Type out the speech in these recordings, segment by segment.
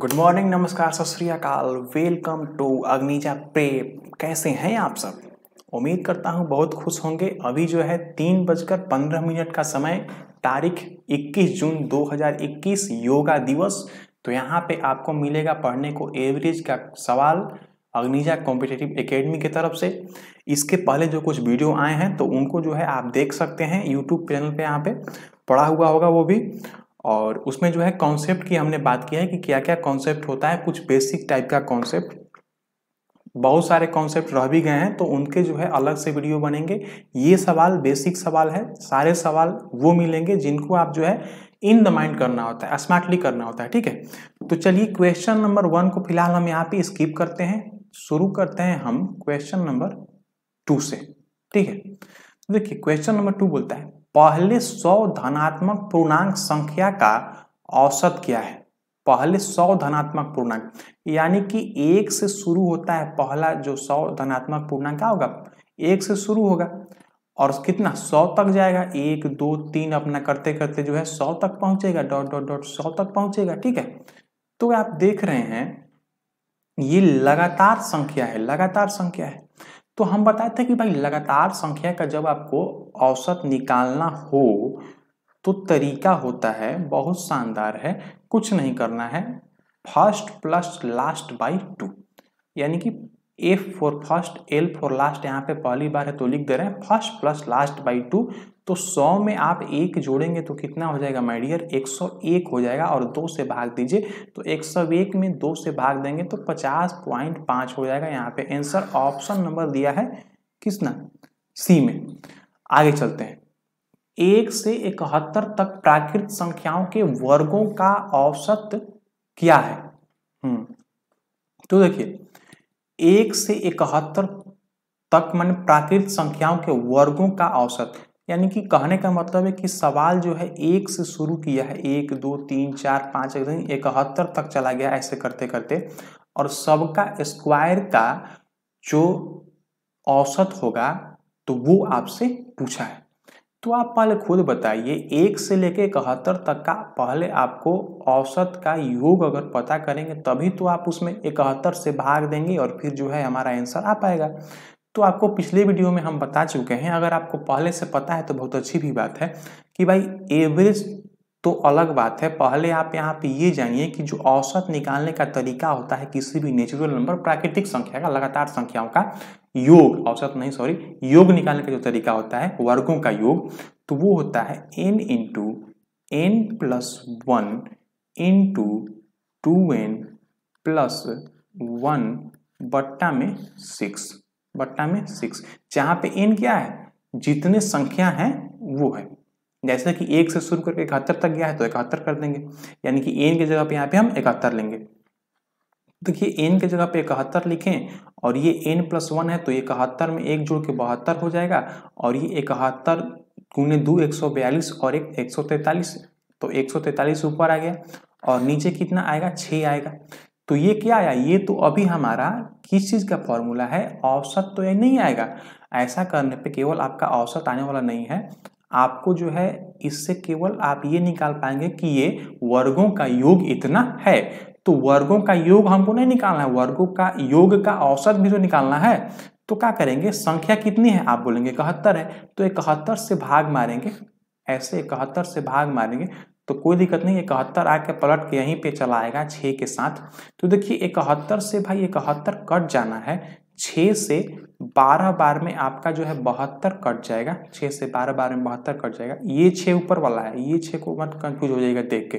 Good morning नमस्कार सत श्रीकाल वेलकम टू अग्निजा प्रे कैसे हैं आप सब उम्मीद करता हूं बहुत खुश होंगे अभी जो है तीन बजकर पंद्रह मिनट का समय तारीख 21 जून 2021 योगा दिवस तो यहां पे आपको मिलेगा पढ़ने को एवरेज का सवाल अग्निजा कॉम्पिटेटिव एकेडमी की तरफ से इसके पहले जो कुछ वीडियो आए हैं तो उनको जो है आप देख सकते हैं यूट्यूब चैनल पे यहाँ पे पढ़ा हुआ होगा वो भी और उसमें जो है कॉन्सेप्ट की हमने बात की है कि क्या क्या कॉन्सेप्ट होता है कुछ बेसिक टाइप का कॉन्सेप्ट बहुत सारे कॉन्सेप्ट रह भी गए हैं तो उनके जो है अलग से वीडियो बनेंगे ये सवाल बेसिक सवाल है सारे सवाल वो मिलेंगे जिनको आप जो है इन द माइंड करना होता है स्मार्टली करना होता है ठीक है तो चलिए क्वेश्चन नंबर वन को फिलहाल हम यहाँ पे स्किप करते हैं शुरू करते हैं हम क्वेश्चन नंबर टू से ठीक है देखिए क्वेश्चन नंबर टू बोलता है पहले सौ धनात्मक पूर्णांक संख्या का औसत क्या है पहले सौ धनात्मक पूर्णांक यानी कि एक से शुरू होता है पहला जो सौ धनात्मक पूर्णांक क्या होगा एक से शुरू होगा और कितना सौ तक जाएगा एक दो तीन अपना करते करते जो है सौ तक पहुंचेगा डॉट डॉट डॉट सौ तक पहुंचेगा ठीक है तो आप देख रहे हैं ये लगातार संख्या है लगातार संख्या है तो हम बताए थे कि भाई लगातार संख्या का जब आपको औसत निकालना हो तो तरीका होता है बहुत शानदार है कुछ नहीं करना है first plus last by two यानी कि F for first L for last यहाँ पे पहली बार है तो लिख दे रहे हैं first plus last by two तो सौ में आप एक जोड़ेंगे तो कितना हो जाएगा माइडियर डियर एक सौ एक हो जाएगा और दो से भाग दीजिए तो एक सौ एक में दो से भाग देंगे तो पचास पॉइंट पाँच हो जाएगा यहाँ पे आंसर ऑप्शन नंबर दिया है किसना सी में आगे चलते हैं एक से इकहत्तर तक प्राकृत संख्याओं के वर्गों का औसत क्या है हम्म, तो देखिए एक से इकहत्तर तक मान प्राकृत संख्याओं के वर्गों का औसत यानी कि कहने का मतलब है कि सवाल जो है एक से शुरू किया है एक दो तीन चार पाँच इकहत्तर तक चला गया ऐसे करते करते और सबका स्क्वायर का जो औसत होगा तो वो आपसे पूछा है तो आप पहले खुद बताइए एक से लेकर इकहत्तर तक का पहले आपको औसत का योग अगर पता करेंगे तभी तो आप उसमें इकहत्तर से भाग देंगे और फिर जो है हमारा आंसर आ पाएगा तो आपको पिछले वीडियो में हम बता चुके हैं अगर आपको पहले से पता है तो बहुत अच्छी भी बात है कि भाई एवरेज तो अलग बात है पहले आप यहाँ पे ये जानिए कि जो औसत निकालने का तरीका होता है किसी भी नेचुरल नंबर प्राकृतिक संख्या का लगातार संख्याओं का योग औसत नहीं सॉरी योग निकालने का जो तरीका होता है वर्गों का योग तो वो होता है N into N plus one into two N plus one बट्टा में सिक्स बट्टा में सिक्स जहाँ पे एन क्या है जितने संख्या हैं वो है जैसे कि एक से शुरू करके इकहत्तर तक गया है तो इकहत्तर कर देंगे यानी कि एन की जगह पे यहाँ पे हम इकहत्तर लेंगे तो देखिए तो एन की जगह पे इकहत्तर लिखें और ये एन प्लस वन है तो इकहत्तर में एक जोड़ के बहत्तर हो जाएगा और ये इकहत्तर गुने दो एक सौ बयालीस और एक एक सौ तैतालीस तो एक सौ तैतालीस ऊपर आ गया और नीचे कितना आएगा छ आएगा तो ये क्या आया ये तो अभी हमारा किस चीज़ का फॉर्मूला है औसत तो ये नहीं आएगा ऐसा करने पे केवल आपका औसत आने वाला नहीं है आपको जो है इससे केवल आप ये निकाल पाएंगे कि ये वर्गों का योग इतना है तो वर्गों का योग हमको नहीं निकालना है वर्गों का योग का औसत भी जो तो निकालना है तो क्या करेंगे संख्या कितनी है आप बोलेंगे इकहत्तर है तो इकहत्तर से भाग मारेंगे ऐसे इकहत्तर से भाग मारेंगे तो कोई दिक्कत नहीं इकहत्तर आके पलट के यहीं पे चला आएगा छः के साथ तो देखिए इकहत्तर से भाई इकहत्तर कट जाना है छः से बारह बार में आपका जो है बहत्तर कट जाएगा छः से बारह बार में बहत्तर कट जाएगा ये छः ऊपर वाला है ये छः को मत कंफ्यूज हो जाएगा देख के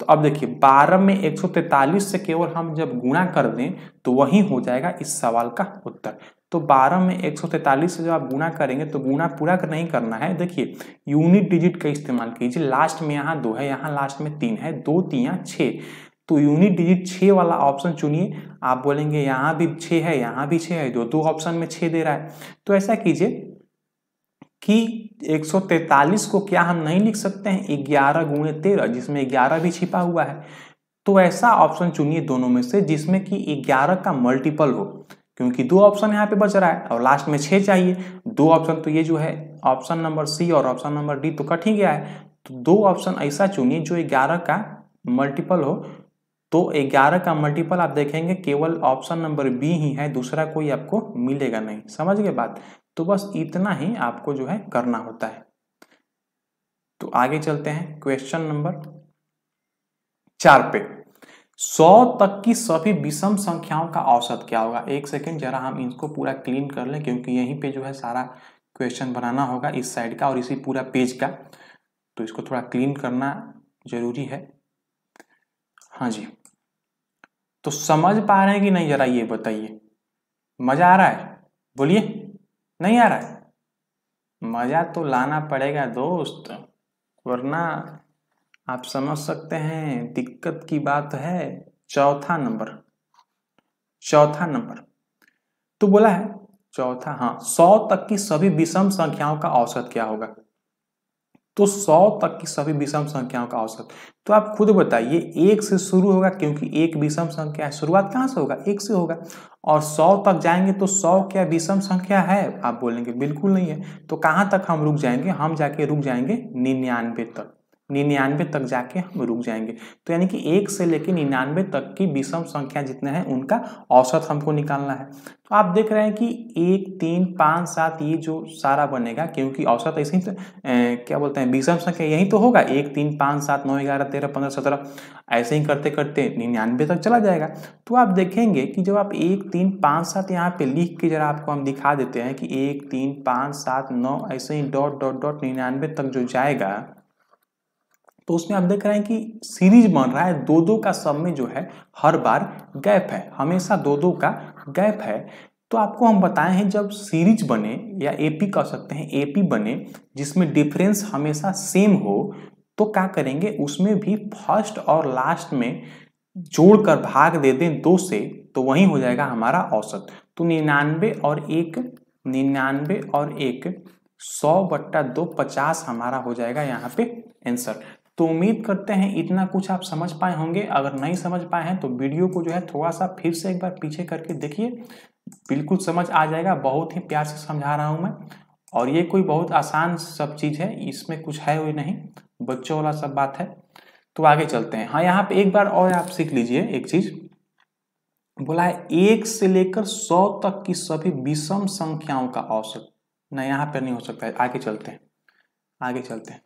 तो अब देखिए बारह में एक सौ तैतालीस से केवल हम जब गुणा कर दें तो वही हो जाएगा इस सवाल का उत्तर तो 12 में 143 से जब आप गुणा करेंगे तो गुणा पूरा नहीं करना है देखिए यूनिट डिजिट का इस्तेमाल कीजिए लास्ट में यहाँ दो है यहाँ लास्ट में तीन है दो तीन छः तो यूनिट डिजिट छः वाला ऑप्शन चुनिए आप बोलेंगे यहाँ भी छः है यहाँ भी छः है जो दो ऑप्शन में छः दे रहा है तो ऐसा कीजिए कि 143 को क्या हम नहीं लिख सकते हैं ग्यारह गुणे तेरह जिसमें ग्यारह भी छिपा हुआ है तो ऐसा ऑप्शन चुनिए दोनों में से जिसमें कि ग्यारह का मल्टीपल हो क्योंकि दो ऑप्शन यहाँ पे बच रहा है और लास्ट में छः चाहिए दो ऑप्शन तो ये जो है ऑप्शन नंबर सी और ऑप्शन नंबर डी तो कट ही गया है तो दो ऑप्शन ऐसा चुनिए जो ग्यारह का मल्टीपल हो तो 11 का मल्टीपल आप देखेंगे केवल ऑप्शन नंबर बी ही है दूसरा कोई आपको मिलेगा नहीं समझ गए बात तो बस इतना ही आपको जो है करना होता है तो आगे चलते हैं क्वेश्चन नंबर चार पे सौ तक की सभी विषम संख्याओं का औसत क्या होगा एक सेकेंड जरा हम इसको पूरा क्लीन कर लें क्योंकि यहीं पे जो है सारा क्वेश्चन बनाना होगा इस साइड का और इसी पूरा पेज का तो इसको थोड़ा क्लीन करना जरूरी है हाँ जी तो समझ पा रहे हैं कि नहीं जरा ये बताइए मजा आ रहा है बोलिए नहीं आ रहा है मजा तो लाना पड़ेगा दोस्त वरना आप समझ सकते हैं दिक्कत की बात है चौथा नंबर चौथा नंबर तो बोला है चौथा हाँ सौ तक की सभी विषम संख्याओं का औसत क्या होगा तो 100 तक की सभी विषम संख्याओं का औसत तो आप खुद बताइए एक से शुरू होगा क्योंकि एक विषम संख्या है शुरुआत कहाँ से होगा एक से होगा और 100 तक जाएंगे तो 100 क्या विषम संख्या है आप बोलेंगे बिल्कुल नहीं है तो कहाँ तक हम रुक जाएंगे हम जाके रुक जाएंगे निन्यानवे तक निन्यानवे तक जाके हम रुक जाएंगे तो यानी कि एक से लेकर निन्यानवे तक की विषम संख्या जितने हैं उनका औसत हमको निकालना है तो आप देख रहे हैं कि एक तीन पाँच सात ये जो सारा बनेगा क्योंकि औसत ऐसे ही तो ए, क्या बोलते हैं विषम संख्या यही तो होगा एक तीन पाँच सात नौ ग्यारह तेरह पंद्रह सत्रह ऐसे ही करते करते निन्यानवे तक चला जाएगा तो आप देखेंगे कि जब आप एक तीन पाँच सात यहाँ पे लिख के जरा आपको हम दिखा देते हैं कि एक तीन पाँच सात नौ ऐसे ही डॉट डॉट डॉट निन्यानवे तक जो जाएगा तो उसमें आप देख रहे हैं कि सीरीज बन रहा है दो दो का सब में जो है हर बार गैप है हमेशा दो दो का गैप है तो आपको हम बताए हैं जब सीरीज बने या एपी कह सकते हैं एपी बने जिसमें डिफरेंस हमेशा सेम हो तो क्या करेंगे उसमें भी फर्स्ट और लास्ट में जोड़कर भाग दे दें दो से तो वही हो जाएगा हमारा औसत तो निन्यानवे और एक निन्यानवे और एक सौ बट्टा दो पचास हमारा हो जाएगा यहाँ पे आंसर तो उम्मीद करते हैं इतना कुछ आप समझ पाए होंगे अगर नहीं समझ पाए हैं तो वीडियो को जो है थोड़ा सा फिर से एक बार पीछे करके देखिए बिल्कुल समझ आ जाएगा बहुत ही प्यार से समझा रहा हूँ मैं और ये कोई बहुत आसान सब चीज़ है इसमें कुछ है वही नहीं बच्चों वाला सब बात है तो आगे चलते हैं हाँ यहाँ पे एक बार और आप सीख लीजिए एक चीज़ बोला है एक से लेकर सौ तक की सभी विषम संख्याओं का औसत न यहाँ पर नहीं हो सकता है आगे चलते हैं आगे चलते हैं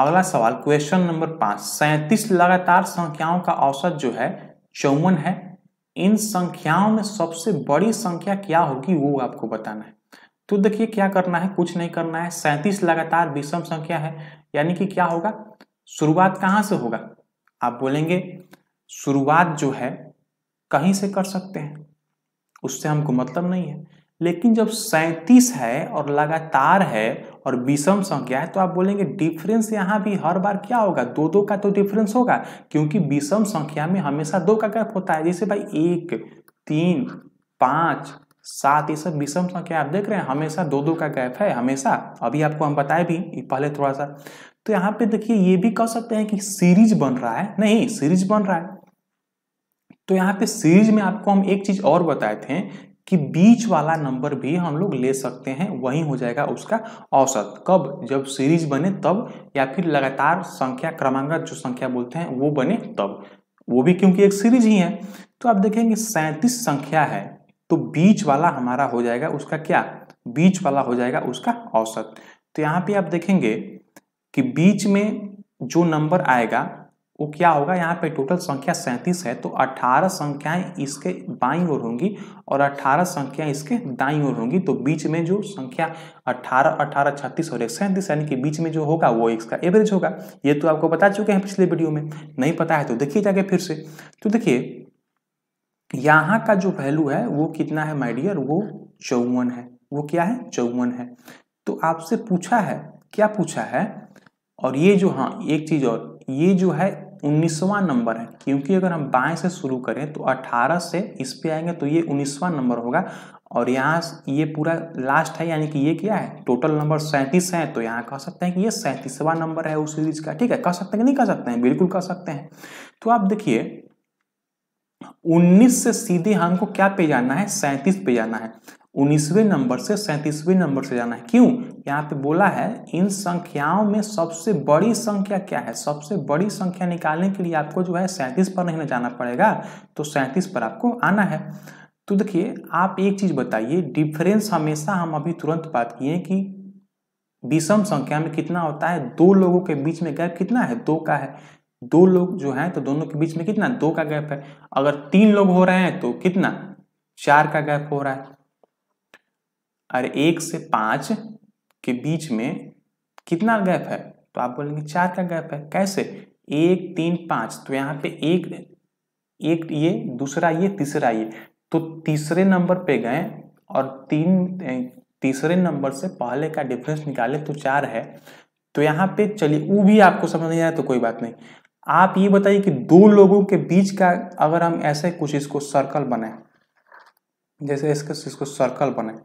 अगला सवाल क्वेश्चन नंबर पांच सैंतीस लगातार संख्याओं का औसत जो है चौवन है इन संख्याओं में सबसे बड़ी संख्या क्या होगी वो आपको बताना है तो देखिए क्या करना है कुछ नहीं करना है सैंतीस लगातार विषम संख्या है यानी कि क्या होगा शुरुआत कहाँ से होगा आप बोलेंगे शुरुआत जो है कहीं से कर सकते हैं उससे हमको मतलब नहीं है लेकिन जब सैंतीस है और लगातार है और विषम संख्या है तो आप बोलेंगे डिफरेंस यहाँ भी हर बार क्या होगा दो दो का तो डिफरेंस होगा क्योंकि विषम संख्या में हमेशा दो का गैप होता है जैसे भाई एक तीन पाँच सात ये सब विषम संख्या आप देख रहे हैं हमेशा दो दो का गैप है हमेशा अभी आपको हम बताए भी पहले थोड़ा सा तो यहाँ पे देखिए ये भी कह सकते हैं कि सीरीज बन रहा है नहीं सीरीज बन रहा है तो यहाँ पे सीरीज में आपको हम एक चीज और बताए थे कि बीच वाला नंबर भी हम लोग ले सकते हैं वही हो जाएगा उसका औसत कब जब सीरीज बने तब या फिर लगातार संख्या क्रमांक जो संख्या बोलते हैं वो बने तब वो भी क्योंकि एक सीरीज ही है तो आप देखेंगे सैंतीस संख्या है तो बीच वाला हमारा हो जाएगा उसका क्या बीच वाला हो जाएगा उसका औसत तो यहाँ पे आप देखेंगे कि बीच में जो नंबर आएगा वो क्या होगा यहाँ पे टोटल संख्या सैंतीस है तो 18 संख्याएं इसके बाई ओर होंगी और 18 संख्याएं इसके दाई ओर होंगी तो बीच में जो संख्या 18 18 36 और एक सैंतीस यानी कि बीच में जो होगा वो इसका एवरेज होगा ये तो आपको बता चुके हैं पिछले वीडियो में नहीं पता है तो देखिए जाके फिर से तो देखिए यहाँ का जो वैल्यू है वो कितना है माइडियर वो चौवन है वो क्या है चौवन है तो आपसे पूछा है क्या पूछा है और ये जो हाँ एक चीज़ और ये जो है उन्नीसवां नंबर है क्योंकि अगर हम बाएं से शुरू करें तो 18 से इस पे आएंगे तो ये उन्नीसवां नंबर होगा और यहाँ ये पूरा लास्ट है यानी कि ये क्या है टोटल नंबर सैंतीस है तो यहाँ कह सकते हैं कि ये सैंतीसवां नंबर है उस सीरीज का ठीक है कह सकते हैं कि नहीं कह सकते हैं बिल्कुल कह सकते हैं तो आप देखिए 19 से सीधे हमको क्या पे जाना है सैंतीस पे जाना है उन्नीसवें नंबर से सैंतीसवें नंबर से जाना है क्यों यहाँ पे बोला है इन संख्याओं में सबसे बड़ी संख्या क्या है सबसे बड़ी संख्या निकालने के लिए आपको जो है सैंतीस पर नहीं जाना पड़ेगा तो सैंतीस पर आपको आना है तो देखिए आप एक चीज बताइए डिफरेंस हमेशा हम अभी तुरंत बात किए कि विषम संख्या में कितना होता है दो लोगों के बीच में गैप कितना है दो का है दो लोग जो हैं तो दोनों के बीच में कितना दो का गैप है अगर तीन लोग हो रहे हैं तो कितना चार का गैप हो रहा है और एक से पांच के बीच में कितना गैप है तो आप बोलेंगे चार का गैप है कैसे एक तीन पांच तो यहाँ पे एक एक ये दूसरा ये तीसरा ये तो तीसरे नंबर पे गए और तीन तीसरे नंबर से पहले का डिफरेंस निकाले तो चार है तो यहाँ पे चलिए वो भी आपको समझ नहीं आया तो कोई बात नहीं आप ये बताइए कि दो लोगों के बीच का अगर हम ऐसे कुछ इसको सर्कल बनाए जैसे इसको सर्कल बनाए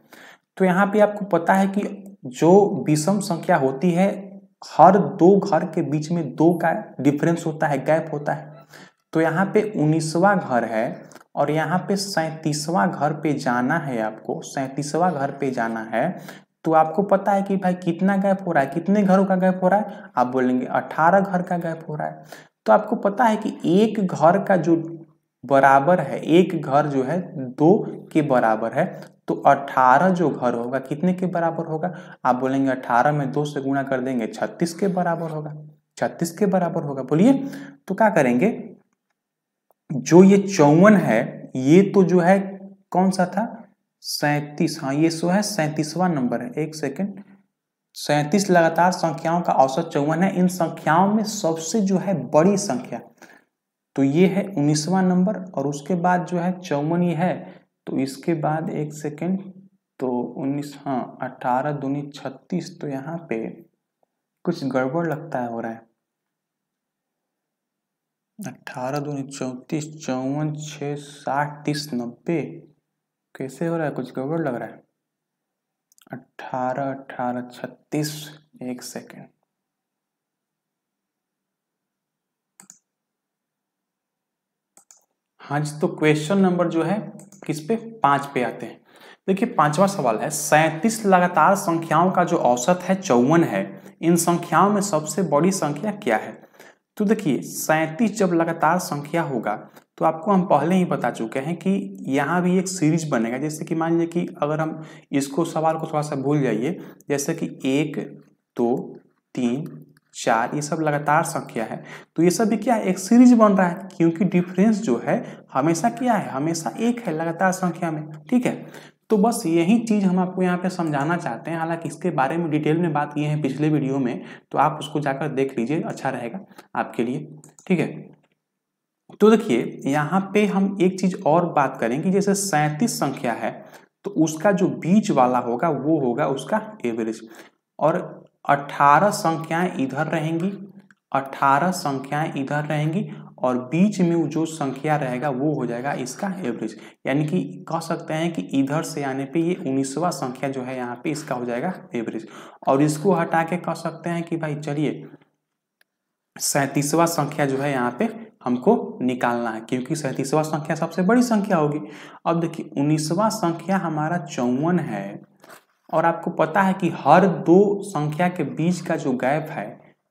तो यहाँ पे आपको पता है कि जो विषम संख्या होती है हर दो घर के बीच में दो का डिफरेंस होता है गैप होता है तो यहाँ पे उन्नीसवा घर है और यहाँ पे सैतीसवा घर पे जाना है आपको सैतीसवा घर पे जाना है तो आपको पता है कि भाई कितना गैप हो रहा है कितने घरों का गैप हो रहा है आप बोलेंगे अठारह घर का गैप हो रहा है तो आपको पता है कि एक घर का जो बराबर है एक घर जो है दो के बराबर है तो 18 जो घर होगा कितने के बराबर होगा आप बोलेंगे 18 में दो से गुणा कर देंगे 36 के बराबर होगा 36 के बराबर होगा बोलिए तो क्या करेंगे जो ये चौवन है ये तो जो है कौन सा था सैतीस हाँ ये सो है सैतीसवा नंबर है एक सेकेंड सैतीस लगातार संख्याओं का औसत चौवन है इन संख्याओं में सबसे जो है बड़ी संख्या तो ये है उन्नीसवा नंबर और उसके बाद जो है चौवन ये है तो इसके बाद एक सेकेंड तो उन्नीस हाँ अट्ठारह दूनी छत्तीस तो यहाँ पे कुछ गड़बड़ लगता है हो रहा है अट्ठारह दूनी चौंतीस चौवन छः साठ तीस नब्बे कैसे हो रहा है कुछ गड़बड़ लग रहा है अट्ठारह अट्ठारह छत्तीस एक सेकेंड हाँ जी तो क्वेश्चन नंबर जो है किस पे पाँच पे आते हैं देखिए पांचवा सवाल है सैंतीस लगातार संख्याओं का जो औसत है चौवन है इन संख्याओं में सबसे बड़ी संख्या क्या है तो देखिए सैंतीस जब लगातार संख्या होगा तो आपको हम पहले ही बता चुके हैं कि यहाँ भी एक सीरीज बनेगा जैसे कि मान लीजिए कि अगर हम इसको सवाल को थोड़ा सा भूल जाइए जैसे कि एक दो तीन चार ये सब लगातार संख्या है तो ये सब भी क्या है एक सीरीज बन रहा है क्योंकि डिफरेंस जो है हमेशा क्या है हमेशा एक है लगातार संख्या में ठीक है तो बस यही चीज़ हम आपको यहाँ पे समझाना चाहते हैं हालांकि इसके बारे में डिटेल में बात किए हैं पिछले वीडियो में तो आप उसको जाकर देख लीजिए अच्छा रहेगा आपके लिए ठीक है तो देखिए यहाँ पे हम एक चीज़ और बात करेंगे जैसे सैंतीस संख्या है तो उसका जो बीच वाला होगा वो होगा उसका एवरेज और 18 संख्याएं इधर रहेंगी 18 संख्याएं इधर रहेंगी और बीच में जो संख्या रहेगा वो हो जाएगा इसका एवरेज यानी कि कह सकते हैं कि इधर से आने पे ये उन्नीसवा संख्या जो है यहाँ पे इसका हो जाएगा एवरेज और इसको हटा के कह सकते हैं कि भाई चलिए सैतीसवा संख्या जो है यहाँ पे हमको निकालना है क्योंकि सैतीसवा संख्या सबसे बड़ी संख्या होगी अब देखिए उन्नीसवा संख्या हमारा चौवन है और आपको पता है कि हर दो संख्या के बीच का जो गैप है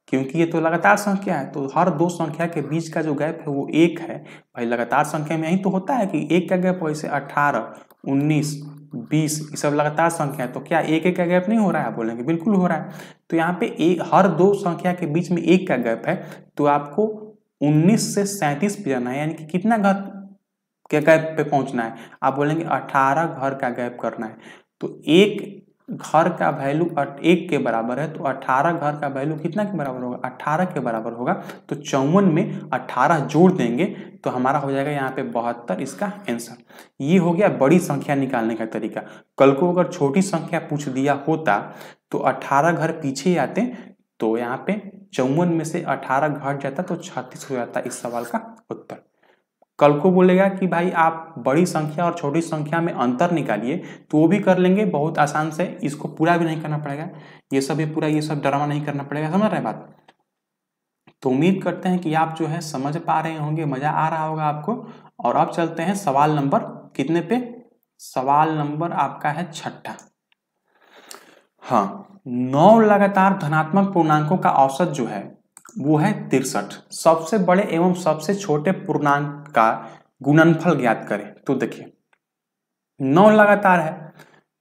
क्योंकि ये तो लगातार संख्या है तो हर दो संख्या के बीच का जो गैप है वो एक है भाई लगातार संख्या में यही तो होता है कि एक का गैप वैसे अठारह उन्नीस बीस ये सब लगातार संख्या है तो क्या एक एक का गैप नहीं हो रहा है बोलेंगे बिल्कुल हो रहा है तो यहाँ पे एक हर दो संख्या के बीच में एक का गैप है तो आपको उन्नीस से सैंतीस पे जाना है यानी कि कितना घर के गैप पे पहुंचना है आप बोलेंगे अठारह घर का गैप करना है तो एक घर का वैल्यू एक के बराबर है तो 18 घर का वैल्यू कितना के बराबर होगा 18 के बराबर होगा तो चौवन में 18 जोड़ देंगे तो हमारा हो जाएगा यहाँ पे बहत्तर इसका आंसर ये हो गया बड़ी संख्या निकालने का तरीका कल को अगर छोटी संख्या पूछ दिया होता तो 18 घर पीछे आते तो यहाँ पे चौवन में से अठारह घट जाता तो छत्तीस हो जाता इस सवाल का उत्तर कल को बोलेगा कि भाई आप बड़ी संख्या और छोटी संख्या में अंतर निकालिए तो वो भी कर लेंगे बहुत आसान से इसको पूरा भी नहीं करना पड़ेगा ये सब ये पूरा ये सब ड्रामा नहीं करना पड़ेगा समझ रहे हैं बात तो उम्मीद करते हैं कि आप जो है समझ पा रहे होंगे मज़ा आ रहा होगा आपको और अब चलते हैं सवाल नंबर कितने पे सवाल नंबर आपका है छठा हाँ नौ लगातार धनात्मक पूर्णांकों का औसत जो है वो है तिरसठ सबसे बड़े एवं सबसे छोटे पूर्णांक का गुणनफल ज्ञात करें तो देखिए नौ लगातार है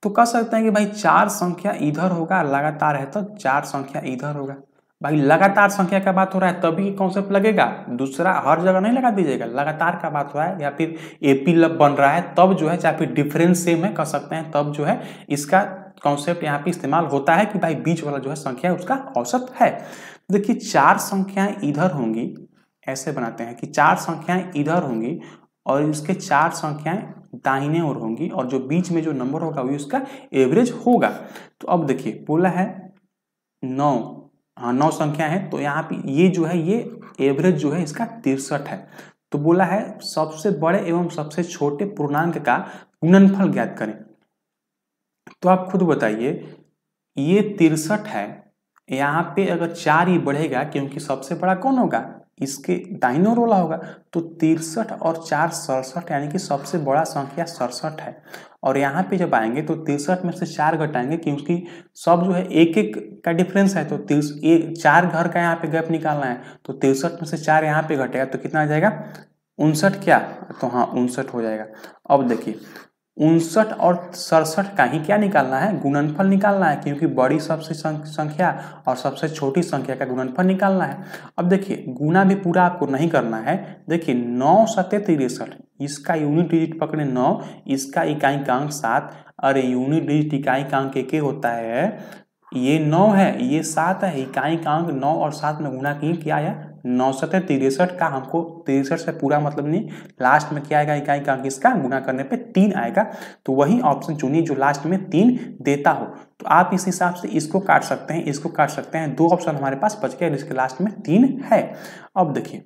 तो कह सकते हैं कि भाई चार संख्या इधर होगा लगातार है तो चार संख्या इधर होगा भाई लगातार संख्या का बात हो रहा है तभी कॉन्सेप्ट लगेगा दूसरा हर जगह नहीं लगा दीजिएगा लगातार का बात हो रहा है या फिर एपी लब बन रहा है तब जो है चाहे फिर डिफरेंस सेम है कह सकते हैं तब जो है इसका कॉन्सेप्ट यहाँ पे इस्तेमाल होता है कि भाई बीच वाला जो है संख्या उसका औसत है देखिए चार संख्याएं इधर होंगी ऐसे बनाते हैं कि चार संख्याएं इधर होंगी और उसके चार संख्याएं दाहिने ओर होंगी और जो बीच में जो नंबर होगा वही उसका एवरेज होगा तो अब देखिए बोला है नौ हाँ नौ संख्या है तो यहाँ पे ये जो है ये एवरेज जो है इसका तिरसठ है तो बोला है सबसे बड़े एवं सबसे छोटे पूर्णांक का गुणनफल ज्ञात करें तो आप खुद बताइए ये तिरसठ है यहाँ पे अगर चार ही बढ़ेगा क्योंकि सबसे बड़ा कौन होगा इसके दाइनो रोला होगा तो तिरसठ और चार सड़सठ यानी कि सबसे बड़ा संख्या सड़सठ है और यहाँ पे जब आएंगे तो तिरसठ में से चार घटाएंगे क्योंकि सब जो है एक एक का डिफरेंस है तो तिर एक चार घर का यहाँ पे गैप निकालना है तो तिरसठ में से चार यहाँ पे घटेगा तो कितना आ जाएगा उनसठ क्या तो हाँ उनसठ हो जाएगा अब देखिए उनसठ और सड़सठ का ही क्या निकालना है गुणनफल निकालना है क्योंकि बड़ी सबसे संख्या और सबसे छोटी संख्या का गुणनफल निकालना है अब देखिए गुना भी पूरा आपको नहीं करना है देखिए नौ सत्य तिरसठ इसका यूनिट डिजिट पकड़े नौ इसका इकाई कांक सात अरे यूनिट डिजिट इकाई कांक एक होता है ये नौ है ये सात है इकाई कांक नौ और सात में गुना किए क्या है नौ सत्य तिरसठ का हमको तिरसठ से पूरा मतलब नहीं लास्ट में क्या आएगा इकाई का किसका गुना करने पे तीन आएगा तो वही ऑप्शन चुनिए जो लास्ट में तीन देता हो तो आप इस हिसाब से इसको काट सकते हैं इसको काट सकते हैं दो ऑप्शन हमारे पास बच गए जिसके लास्ट में तीन है अब देखिए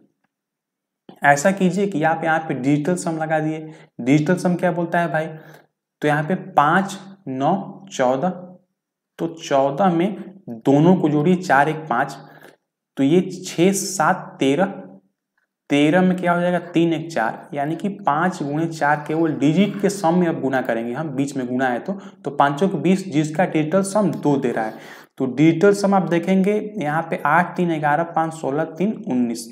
ऐसा कीजिए कि आप यहाँ पे डिजिटल सम लगा दिए डिजिटल सम क्या बोलता है भाई तो यहाँ पे पांच नौ चौदह तो चौदह में दोनों को जोड़िए चार एक पांच तो ये छः सात तेरह तेरह में क्या हो जाएगा तीन एक चार यानी कि पाँच गुणे चार केवल डिजिट के सम में अब गुना करेंगे हम बीच में गुना है तो तो पाँचों के बीस जिसका डिजिटल सम दो दे रहा है तो डिजिटल सम आप देखेंगे यहाँ पे आठ तीन ग्यारह पाँच सोलह तीन उन्नीस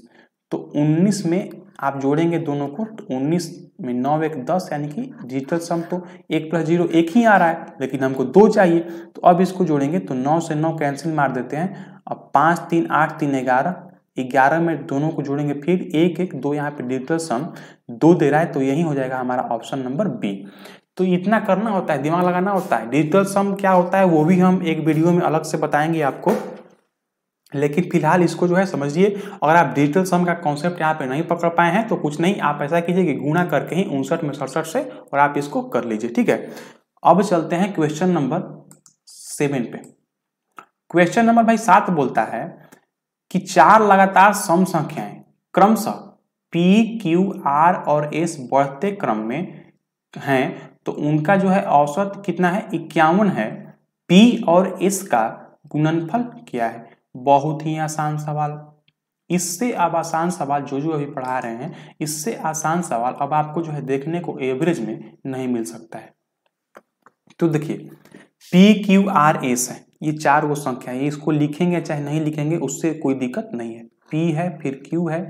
तो उन्नीस में आप जोड़ेंगे दोनों को तो उन्नीस में नौ एक दस यानी कि डिजिटल सम तो एक प्लस जीरो एक ही आ रहा है लेकिन हमको दो चाहिए तो अब इसको जोड़ेंगे तो नौ से नौ कैंसिल मार देते हैं अब पाँच तीन आठ तीन ग्यारह ग्यारह में दोनों को जोड़ेंगे फिर एक एक दो यहाँ पे डिजिटल सम दो दे रहा है तो यही हो जाएगा हमारा ऑप्शन नंबर बी तो इतना करना होता है दिमाग लगाना होता है डिजिटल सम क्या होता है वो भी हम एक वीडियो में अलग से बताएंगे आपको लेकिन फिलहाल इसको जो है समझिए अगर आप डिजिटल सम का कॉन्सेप्ट यहाँ पे नहीं पकड़ पाए हैं तो कुछ नहीं आप ऐसा कीजिए कि गुणा करके ही उनसठ में सड़सठ से और आप इसको कर लीजिए ठीक है अब चलते हैं क्वेश्चन नंबर सेवन पे क्वेश्चन नंबर भाई सात बोलता है कि चार लगातार सम संख्याएं क्रमशः पी क्यू आर और एस बढ़ते क्रम में हैं तो उनका जो है औसत कितना है इक्यावन है पी और एस का गुणनफल क्या है बहुत ही आसान सवाल इससे अब आसान सवाल जो जो अभी पढ़ा रहे हैं इससे आसान सवाल अब आपको जो है देखने को एवरेज में नहीं मिल सकता है तो देखिए पी क्यू आर एस है ये चार वो संख्या है इसको लिखेंगे चाहे नहीं लिखेंगे उससे कोई दिक्कत नहीं है पी है फिर क्यू है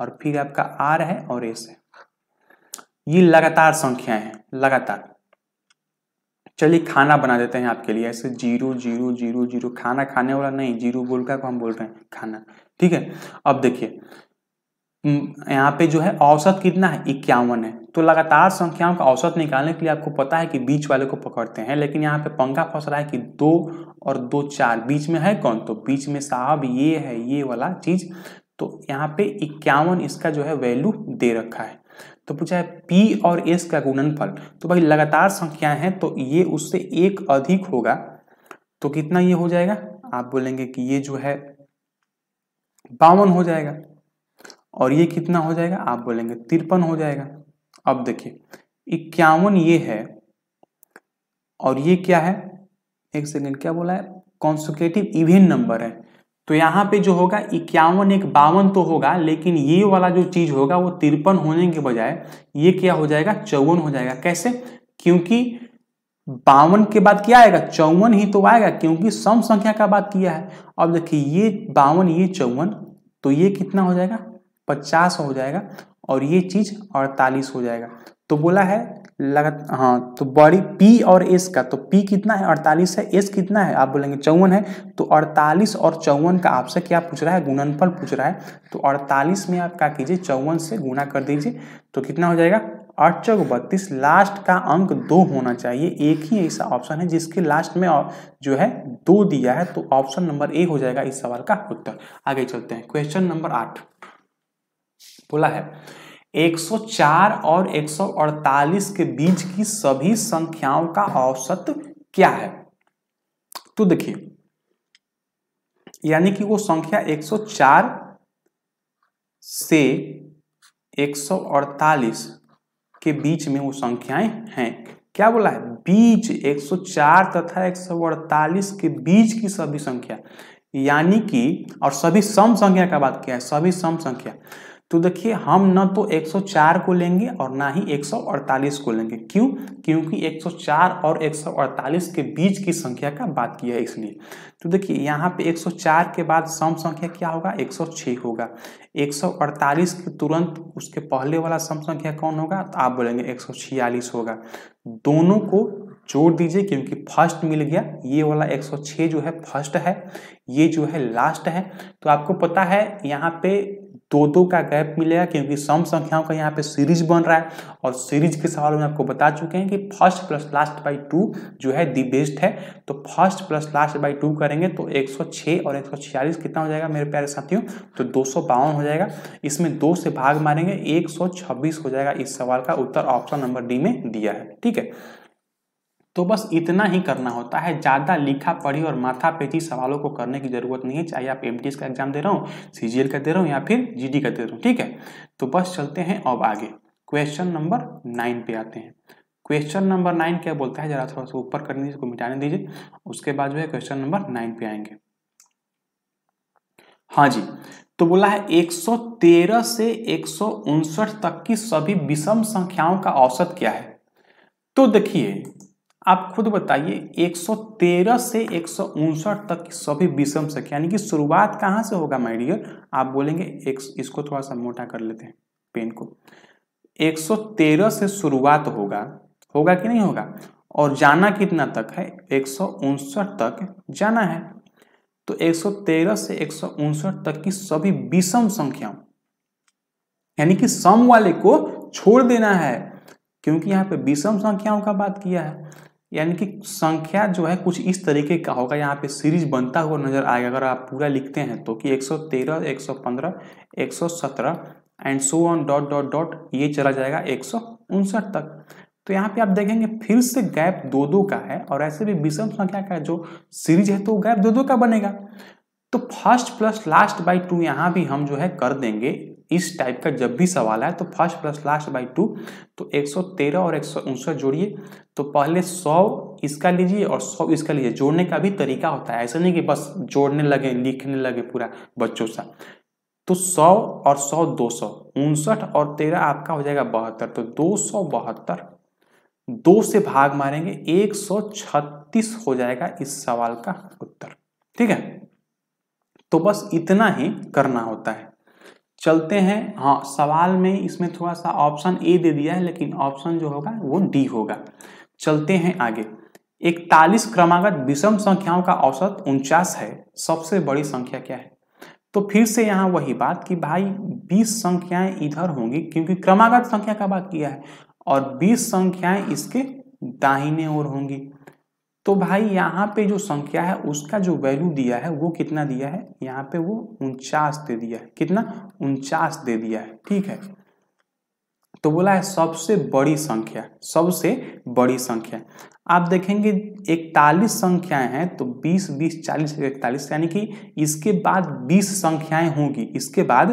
और फिर आपका आर है और एस है ये लगातार संख्याएं हैं लगातार चलिए खाना बना देते हैं आपके लिए ऐसे जीरो जीरो जीरो जीरो खाना खाने वाला नहीं जीरो बोल का को तो हम बोल रहे हैं खाना ठीक है अब देखिए यहाँ पे जो है औसत कितना है इक्यावन है तो लगातार संख्याओं का औसत निकालने के लिए आपको पता है कि बीच वाले को पकड़ते हैं लेकिन यहाँ पे पंखा फंस रहा है कि दो और दो चार बीच में है कौन तो बीच में साहब ये है ये वाला चीज तो यहाँ पे इक्यावन इसका जो है वैल्यू दे रखा है तो पूछा है पी और एस का गुणनफल तो भाई लगातार संख्याएं हैं तो ये उससे एक अधिक होगा तो कितना ये हो जाएगा आप बोलेंगे कि ये जो है बावन हो जाएगा और ये कितना हो जाएगा आप बोलेंगे तिरपन हो जाएगा अब देखिए इक्यावन ये है और ये क्या है एक सेकेंड क्या बोला है कॉन्सुकेटिव इवेंट नंबर है तो यहाँ पे जो होगा इक्यावन एक बावन तो होगा लेकिन ये वाला जो चीज होगा वो तिरपन होने के बजाय ये क्या हो जाएगा चौवन हो जाएगा कैसे क्योंकि बावन के बाद क्या आएगा चौवन ही तो आएगा क्योंकि सम संख्या का बात किया है अब देखिए ये बावन ये चौवन तो ये कितना हो जाएगा पचास हो जाएगा और ये चीज अड़तालीस हो जाएगा तो बोला है लगत हाँ तो बड़ी पी और एस का तो पी कितना है अड़तालीस है एस कितना है आप बोलेंगे चौवन है तो अड़तालीस और चौवन का आपसे क्या पूछ रहा है गुणनफल पूछ रहा है तो अड़तालीस में आप क्या कीजिए चौवन से गुना कर दीजिए तो कितना हो जाएगा आठ चौक बत्तीस लास्ट का अंक दो होना चाहिए एक ही ऐसा ऑप्शन है जिसके लास्ट में जो है दो दिया है तो ऑप्शन नंबर ए हो जाएगा इस सवाल का उत्तर आगे चलते हैं क्वेश्चन नंबर आठ बोला है 104 और 148 के बीच की सभी संख्याओं का औसत क्या है तो देखिए यानी कि वो संख्या 104 से 148 के बीच में वो संख्याएं हैं क्या बोला है बीच 104 तथा 148 के बीच की सभी संख्या यानी कि और सभी सम संख्या का बात किया है सभी सम संख्या तो देखिए हम ना तो 104 को लेंगे और ना ही 148 को लेंगे क्यों क्योंकि 104 और 148 के बीच की संख्या का बात किया है इसलिए तो देखिए यहाँ पे 104 के बाद सम संख्या क्या होगा 106 होगा 148 के तुरंत उसके पहले वाला सम संख्या कौन होगा तो आप बोलेंगे एक होगा दोनों को जोड़ दीजिए क्योंकि फर्स्ट मिल गया ये वाला 106 जो है फर्स्ट है ये जो है लास्ट है तो आपको पता है यहाँ पे दो दो का गैप मिलेगा क्योंकि सम संख्याओं का यहाँ पे सीरीज बन रहा है और सीरीज के सवाल में आपको बता चुके हैं कि first plus last by two जो है दी बेस्ट है तो first plus last by two करेंगे तो 106 और 146 कितना हो जाएगा मेरे प्यारे साथियों तो दो हो जाएगा इसमें दो से भाग मारेंगे एक हो जाएगा इस सवाल का उत्तर ऑप्शन नंबर डी में दिया है ठीक है तो बस इतना ही करना होता है ज़्यादा लिखा पढ़ी और माथा पेची सवालों को करने की ज़रूरत नहीं है चाहे आप एम का एग्जाम दे रहा हूँ सी का दे रहा हूँ या फिर जी का दे रहा हूँ ठीक है तो बस चलते हैं अब आगे क्वेश्चन नंबर नाइन पे आते हैं क्वेश्चन नंबर नाइन क्या बोलता है जरा थोड़ा सा ऊपर कर दीजिए मिटाने दीजिए उसके बाद जो है क्वेश्चन नंबर नाइन पे आएंगे हाँ जी तो बोला है 113 से एक तक की सभी विषम संख्याओं का औसत क्या है तो देखिए आप खुद बताइए 113 से एक तक सभी विषम संख्या यानी कि शुरुआत कहाँ से होगा माय डियर आप बोलेंगे एक इसको थोड़ा सा मोटा कर लेते हैं पेन को 113 से शुरुआत होगा होगा कि नहीं होगा और जाना कितना तक है एक तक जाना है तो 113 से एक तक की सभी विषम संख्याओं यानी कि सम वाले को छोड़ देना है क्योंकि यहाँ पे विषम संख्याओं का बात किया है यानी कि संख्या जो है कुछ इस तरीके का होगा यहाँ पे सीरीज बनता हुआ नजर आएगा अगर आप पूरा लिखते हैं तो कि 113, 115, 117 and so on dot dot dot ये चला जाएगा एक तक तो यहाँ पे आप देखेंगे फिर से गैप दो दो का है और ऐसे भी विषम संख्या का जो सीरीज है तो गैप दो दो का बनेगा तो first plus last by two यहाँ भी हम जो है कर देंगे इस टाइप का जब भी सवाल आए तो first plus last by two तो 113 और एक जोड़िए तो पहले 100 इसका लीजिए और 100 इसका लीजिए जोड़ने का भी तरीका होता है ऐसा नहीं कि बस जोड़ने लगे लिखने लगे पूरा बच्चों सा तो 100 और 100 दो सौ उनसठ और 13 आपका हो जाएगा बहत्तर तो दो सौ बहत्तर दो से भाग मारेंगे एक सौ छत्तीस हो जाएगा इस सवाल का उत्तर ठीक है तो बस इतना ही करना होता है चलते हैं हाँ सवाल में इसमें थोड़ा सा ऑप्शन ए दे दिया है लेकिन ऑप्शन जो होगा वो डी होगा चलते हैं आगे इकतालीस क्रमागत विषम संख्याओं का औसत उनचास है सबसे बड़ी संख्या क्या है तो फिर से यहाँ वही बात कि भाई 20 संख्याएं इधर होंगी क्योंकि क्रमागत संख्या का बात किया है और 20 संख्याएं इसके दाहिने ओर होंगी तो भाई यहाँ पे जो संख्या है उसका जो वैल्यू दिया है वो कितना दिया है यहाँ पे वो उनचास दे दिया है कितना उनचास दे दिया है ठीक है तो बोला है सबसे बड़ी संख्या सबसे बड़ी संख्या आप देखेंगे इकतालीस संख्याएं हैं तो 20 20 40 इकतालीस यानी कि इसके बाद 20 संख्याएं होंगी इसके बाद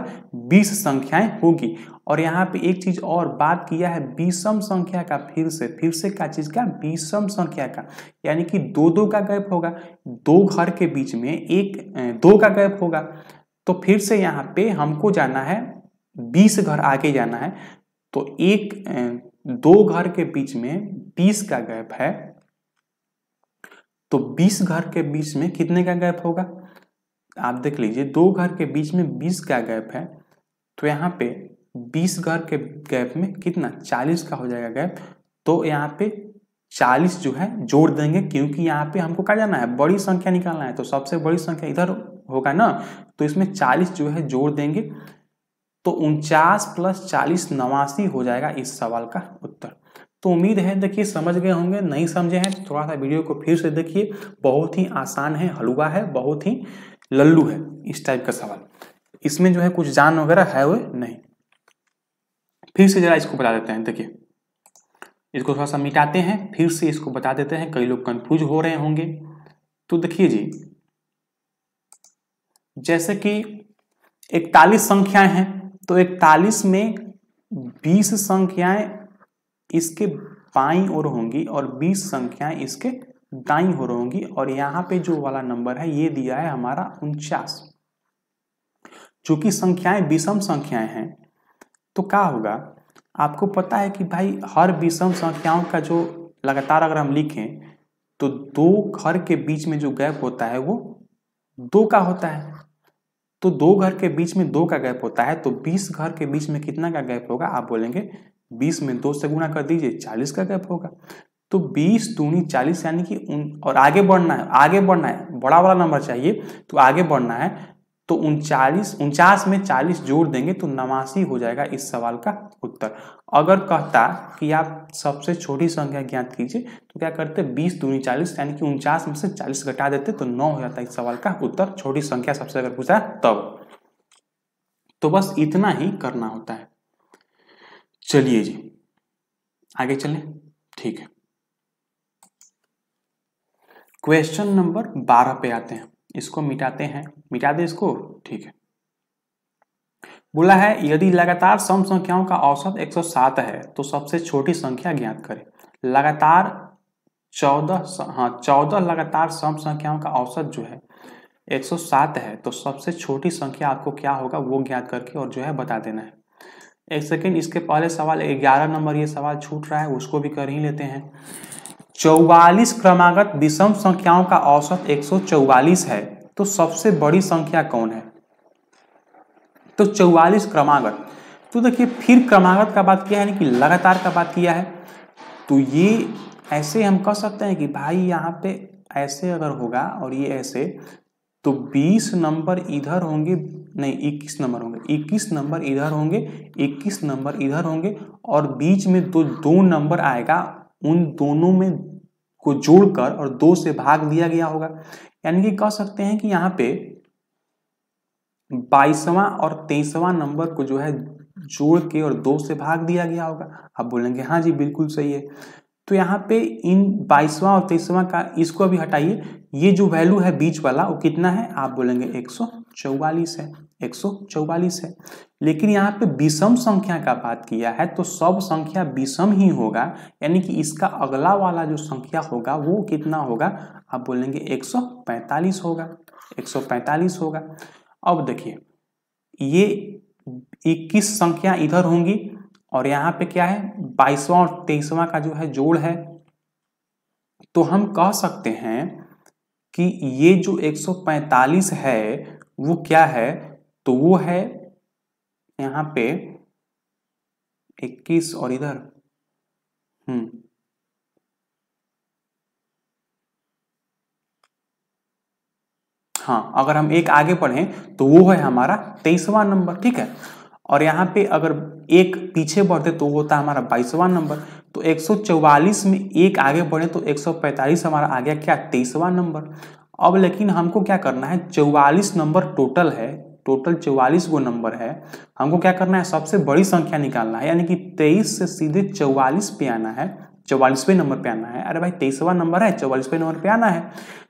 20 संख्याएं होगी और यहाँ पे एक चीज और बात किया है बीसम संख्या का फिर से फिर से क्या चीज का बीसम संख्या का यानी कि दो दो का गैप होगा दो घर के बीच में एक दो का गैप होगा तो फिर से यहाँ पे हमको जाना है बीस घर आगे जाना है तो एक दो घर के बीच में बीस का गैप है तो बीस घर के बीच में कितने का गैप होगा आप देख लीजिए दो घर के बीच में बीस का गैप है तो यहाँ पे बीस घर के गैप में कितना चालीस का हो जाएगा गैप तो यहाँ पे चालीस जो है जोड़ देंगे क्योंकि यहाँ पे हमको क्या जाना है बड़ी संख्या निकालना है तो सबसे बड़ी संख्या इधर होगा ना तो इसमें चालीस जो है जोड़ देंगे तो उनचास प्लस चालीस नवासी हो जाएगा इस सवाल का उत्तर तो उम्मीद है देखिए समझ गए होंगे नहीं समझे हैं तो थोड़ा सा वीडियो को फिर से देखिए बहुत ही आसान है हलवा है बहुत ही लल्लू है इस टाइप का सवाल इसमें जो है कुछ जान वगैरह है वे नहीं फिर से जरा इसको बता देते हैं देखिए इसको थोड़ा सा मिटाते हैं फिर से इसको बता देते हैं कई लोग कंफ्यूज हो रहे होंगे तो देखिए जी जैसे कि इकतालीस संख्याएं हैं तो इकतालीस में बीस संख्याएं इसके बाई ओर होंगी और बीस संख्याएं इसके दाई ओर होंगी और यहाँ पे जो वाला नंबर है ये दिया है हमारा उनचास चूंकि संख्याएं विषम संख्याएं हैं तो क्या होगा आपको पता है कि भाई हर विषम संख्याओं का जो लगातार अगर हम लिखें तो दो घर के बीच में जो गैप होता है वो दो का होता है तो दो घर के बीच में दो का गैप होता है तो बीस घर के बीच में कितना का गैप होगा आप बोलेंगे बीस में दो से गुणा कर दीजिए चालीस का गैप होगा तो बीस दूनी चालीस यानी कि उन और आगे बढ़ना है आगे बढ़ना है बड़ा वाला नंबर चाहिए तो आगे बढ़ना है तो उनचालीस उनचास में चालीस जोड़ देंगे तो नवासी हो जाएगा इस सवाल का उत्तर अगर कहता कि आप सबसे छोटी संख्या ज्ञात कीजिए तो क्या करते बीस दूनी चालीस यानी कि उनचास में से चालीस घटा देते तो नौ हो जाता इस सवाल का उत्तर छोटी संख्या सबसे अगर पूछा तब तो बस इतना ही करना होता है चलिए जी आगे चले ठीक है क्वेश्चन नंबर बारह पे आते हैं इसको मिटाते हैं मिटा दे इसको ठीक है बोला है यदि लगातार सम संख्याओं का औसत 107 है तो सबसे छोटी संख्या ज्ञात करें लगातार 14 हाँ 14 लगातार सम संख्याओं का औसत जो है 107 है तो सबसे छोटी संख्या आपको क्या होगा वो ज्ञात करके और जो है बता देना है एक सेकेंड इसके पहले सवाल 11 नंबर ये सवाल छूट रहा है उसको भी कर ही लेते हैं चौवालीस क्रमागत विषम संख्याओं का औसत 144 है तो सबसे बड़ी संख्या कौन है तो चौवालीस क्रमागत तो देखिए फिर क्रमागत का बात किया है यानी कि लगातार का बात किया है तो ये ऐसे हम कह सकते हैं कि भाई यहाँ पे ऐसे अगर होगा और ये ऐसे तो 20 नंबर इधर होंगे नहीं 21 नंबर होंगे 21 नंबर इधर होंगे 21 नंबर इधर होंगे और बीच में दो दो नंबर आएगा उन दोनों में को जोड़कर और दो से भाग दिया गया होगा यानी कि कह सकते हैं कि यहाँ पे बाईसवां और तेईसवां नंबर को जो है जोड़ के और दो से भाग दिया गया होगा आप बोलेंगे हाँ जी बिल्कुल सही है तो यहाँ पे इन बाईसवां और तेईसवां का इसको अभी हटाइए ये जो वैल्यू है बीच वाला वो कितना है आप बोलेंगे एक सौ चौवालीस है एक है लेकिन यहाँ पे विषम संख्या का बात किया है तो सब संख्या विषम ही होगा यानी कि इसका अगला वाला जो संख्या होगा वो कितना होगा आप बोलेंगे 145 होगा 145 होगा अब देखिए ये 21 संख्या इधर होंगी और यहाँ पे क्या है बाईसवां और तेईसवा का जो है जोड़ है तो हम कह सकते हैं कि ये जो 145 है वो क्या है तो वो है यहाँ पे 21 और इधर हम्म हाँ अगर हम एक आगे पढ़ें तो वो है हमारा तेईसवा नंबर ठीक है और यहाँ पे अगर एक पीछे बढ़ते तो वो होता है हमारा बाईसवां नंबर तो 144 में एक आगे बढ़े तो 145 हमारा आ गया क्या तेईसवा नंबर अब लेकिन हमको क्या करना है चौवालीस नंबर टोटल है टोटल चौवालीस गो नंबर है हमको क्या करना है सबसे बड़ी संख्या निकालना है यानी कि तेईस से सीधे चौवालीस पे आना है चौवालीसवें नंबर पे आना है अरे भाई तेईसवा नंबर है चौवालीसवें नंबर पे आना है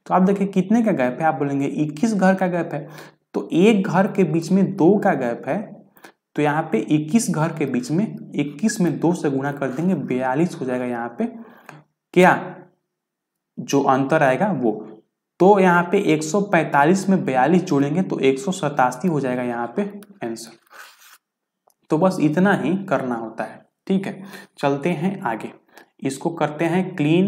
तो आप देखिए कितने का गैप है आप बोलेंगे इक्कीस घर का गैप है तो एक घर के बीच में दो का गैप है तो यहाँ पे इक्कीस घर के बीच में इक्कीस में दो से गुणा कर देंगे बयालीस हो जाएगा यहाँ पे क्या जो अंतर आएगा वो तो यहाँ पे 145 में बयालीस जोड़ेंगे तो एक हो जाएगा यहाँ पे आंसर तो बस इतना ही करना होता है ठीक है चलते हैं आगे इसको करते हैं क्लीन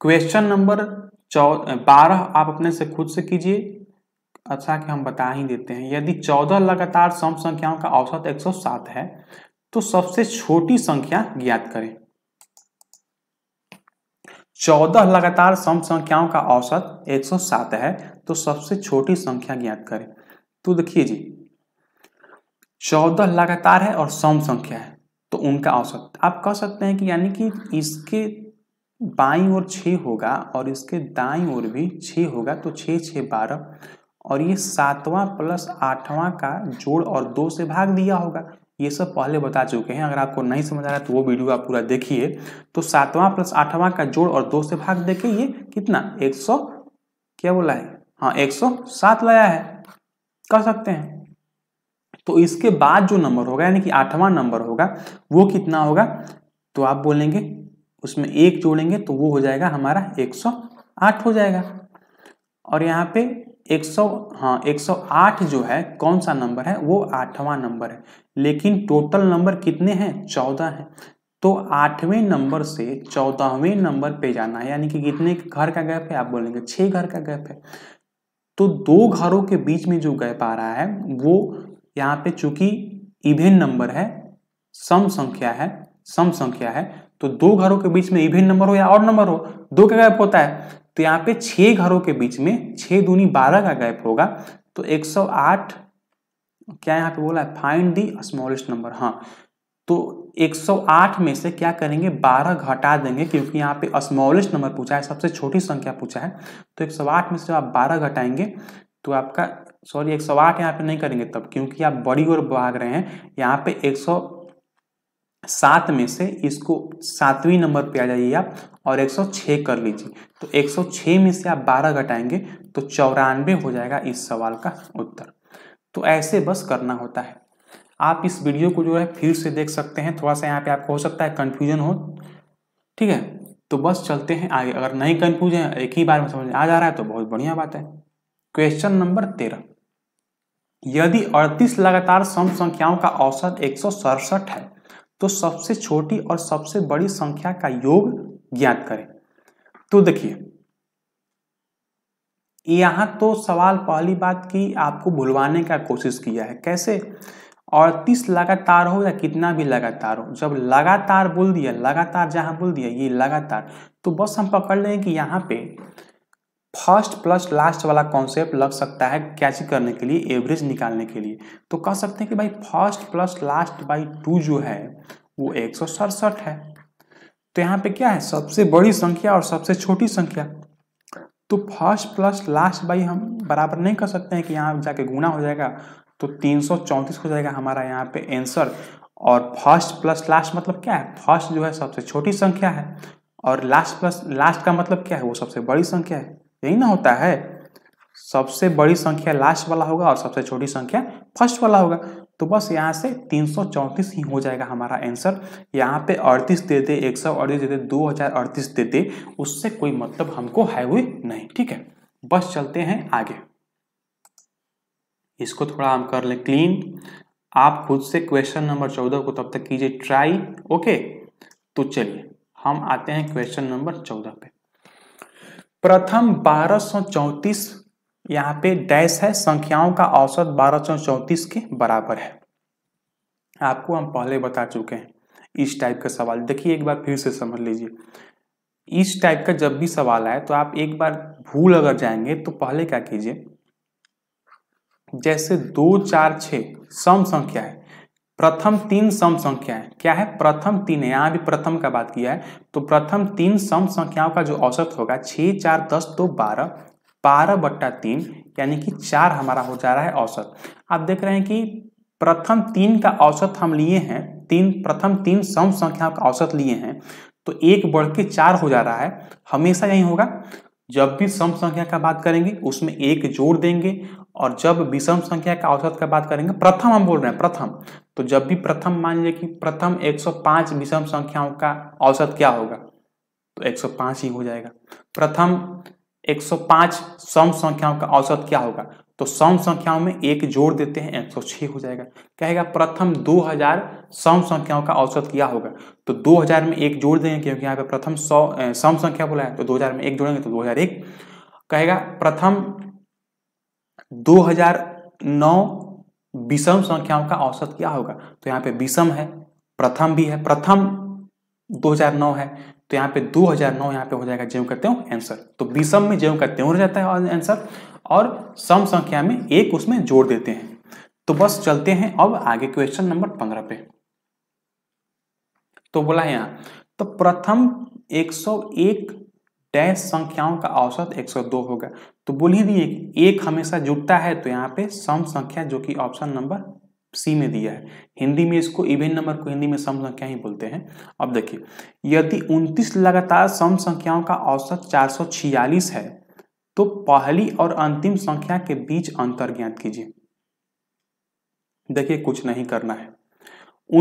क्वेश्चन नंबर चौदह बारह आप अपने से खुद से कीजिए अच्छा कि हम बता ही देते हैं यदि चौदह लगातार सम संख्याओं का औसत 107 है तो सबसे छोटी संख्या ज्ञात करें चौदह लगातार सम संख्याओं का औसत 107 है तो सबसे छोटी संख्या ज्ञात करें तो देखिए जी चौदह लगातार है और सम संख्या है तो उनका औसत आप कह सकते हैं कि यानी कि इसके बाई ओर छ होगा और इसके दाई ओर भी छ होगा तो छः छः बारह और ये सातवां प्लस आठवां का जोड़ और दो से भाग दिया होगा ये सब पहले बता चुके हैं अगर आपको नहीं समझ आ रहा है तो वो वीडियो आप पूरा देखिए तो सातवां प्लस आठवां का जोड़ और दो से भाग देखे ये कितना सौ क्या बोला है हाँ सात लाया है कर सकते हैं तो इसके बाद जो नंबर होगा यानी कि आठवां नंबर होगा वो कितना होगा तो आप बोलेंगे उसमें एक जोड़ेंगे तो वो हो जाएगा हमारा एक हो जाएगा और यहाँ पे 100 हाँ 108 जो है कौन सा नंबर है वो आठवां नंबर है लेकिन टोटल नंबर कितने हैं चौदह हैं तो आठवें नंबर से चौदहवें नंबर पे जाना है यानी कि कितने घर का गैप है आप बोलेंगे छः घर का गैप है तो दो घरों के बीच में जो गैप आ रहा है वो यहाँ पे चूंकि इवेन नंबर है सम संख्या है सम संख्या है तो दो घरों के बीच में इवेन नंबर हो या और नंबर हो दो का गैप होता है तो यहाँ पे छह घरों के बीच में छह दूनी बारह का गैप होगा तो 108 क्या यहाँ पे बोला है फाइंड दी स्मॉलेस्ट नंबर हाँ तो 108 में से क्या करेंगे 12 घटा देंगे क्योंकि यहाँ पे स्मॉलेस्ट नंबर पूछा है सबसे छोटी संख्या पूछा है तो 108 में से आप 12 घटाएंगे तो आपका सॉरी 108 यहाँ पे नहीं करेंगे तब क्योंकि आप बड़ी ओर भाग रहे हैं यहाँ पे 100 सात में से इसको सातवीं नंबर पे आ जाइए आप और 106 कर लीजिए तो 106 में से आप 12 घटाएंगे तो चौरानवे हो जाएगा इस सवाल का उत्तर तो ऐसे बस करना होता है आप इस वीडियो को जो है फिर से देख सकते हैं थोड़ा सा यहाँ पे आपको हो सकता है कन्फ्यूजन हो ठीक है तो बस चलते हैं आगे अगर नहीं कन्फ्यूज है एक ही बार में समझ आ जा रहा है तो बहुत बढ़िया बात है क्वेश्चन नंबर तेरह यदि अड़तीस लगातार सम संख्याओं का औसत एक है तो सबसे छोटी और सबसे बड़ी संख्या का योग ज्ञात करें तो देखिए यहां तो सवाल पहली बात की आपको भुलवाने का कोशिश किया है कैसे अड़तीस लगातार हो या कितना भी लगातार हो जब लगातार बोल दिया लगातार जहां बोल दिया ये लगातार तो बस हम पकड़ लें कि यहाँ पे फर्स्ट प्लस लास्ट वाला कॉन्सेप्ट लग सकता है कैच करने के लिए एवरेज निकालने के लिए तो कह सकते हैं कि भाई first plus last by two जो है वो एक सौ सड़सठ है तो यहाँ पे क्या है सबसे बड़ी संख्या और सबसे छोटी संख्या तो फर्स्ट प्लस लास्ट बाई हम बराबर नहीं कर सकते हैं कि यहाँ जाके गुना हो जाएगा तो तीन सौ चौंतीस हो जाएगा हमारा यहाँ पे एंसर और फर्स्ट प्लस लास्ट मतलब क्या है फर्स्ट जो है सबसे छोटी संख्या है और लास्ट प्लस लास्ट का मतलब क्या है वो सबसे बड़ी संख्या है यही ना होता है सबसे बड़ी संख्या लास्ट वाला होगा और सबसे छोटी संख्या फर्स्ट वाला होगा तो बस यहाँ से तीन सौ चौंतीस ही हो जाएगा हमारा आंसर यहाँ पे अड़तीस दे दे एक सौ अड़तीस दे दे दो हजार अड़तीस दे दे उससे कोई मतलब हमको है हुए नहीं ठीक है बस चलते हैं आगे इसको थोड़ा हम कर लें क्लीन आप खुद से क्वेश्चन नंबर चौदह को तब तक कीजिए ट्राई ओके तो चलिए हम आते हैं क्वेश्चन नंबर चौदह पे प्रथम बारह सौ चौंतीस यहाँ पे डैश है संख्याओं का औसत बारह सौ चौंतीस के बराबर है आपको हम पहले बता चुके हैं इस टाइप का सवाल देखिए एक बार फिर से समझ लीजिए इस टाइप का जब भी सवाल आए तो आप एक बार भूल अगर जाएंगे तो पहले क्या कीजिए जैसे दो चार छ सम संख्या है प्रथम तीन सम संख्याएं क्या है प्रथम तीन है यहाँ भी प्रथम का बात किया है तो प्रथम तीन सम संख्याओं का जो औसत होगा छ चार दस दो बारह बारह बट्टा तीन यानी कि चार हमारा हो जा रहा है औसत आप देख रहे हैं कि प्रथम तीन का औसत हम लिए हैं तीन प्रथम तीन सम संख्याओं का औसत लिए हैं तो एक बढ़ के चार हो जा रहा है हमेशा यही होगा जब भी सम संख्या का बात करेंगे उसमें एक जोड़ देंगे और जब विषम संख्या का औसत का बात करेंगे प्रथम हम बोल रहे हैं प्रथम तो जब भी प्रथम मान लीजिए कि प्रथम 105 विषम संख्याओं का औसत क्या होगा तो 105 ही हो जाएगा प्रथम 105 सम संख्याओं का औसत क्या होगा तो सम संख्याओं में एक जोड़ देते हैं 106 हो जाएगा कहेगा प्रथम 2000 सम संख्याओं का औसत क्या होगा तो 2000 में एक जोड़ देंगे क्योंकि यहाँ पे प्रथम सौ सम संख्या बोला है तो 2000 में एक जोड़ेंगे तो 2001 कहेगा प्रथम 2009 विषम संख्याओं का औसत क्या होगा तो यहाँ पे विषम है प्रथम भी है प्रथम 2009 है तो यहाँ पे 2009 यहाँ पे हो जाएगा ज्यों करते हो आंसर तो विषम में ज्यों करते हो जाता है आंसर और सम संख्या में एक उसमें जोड़ देते हैं तो बस चलते हैं अब आगे क्वेश्चन नंबर पंद्रह पे तो बोला है यहां तो प्रथम 101 डैश संख्याओं का औसत 102 होगा तो बोल ही दिए एक हमेशा जुटता है तो यहाँ पे सम संख्या जो कि ऑप्शन नंबर सी में दिया है हिंदी में इसको इवेन नंबर को हिंदी में सम संख्या ही बोलते हैं अब देखिए यदि 29 लगातार सम संख्याओं का औसत 446 है तो पहली और अंतिम संख्या के बीच अंतर ज्ञात कीजिए देखिए कुछ नहीं करना है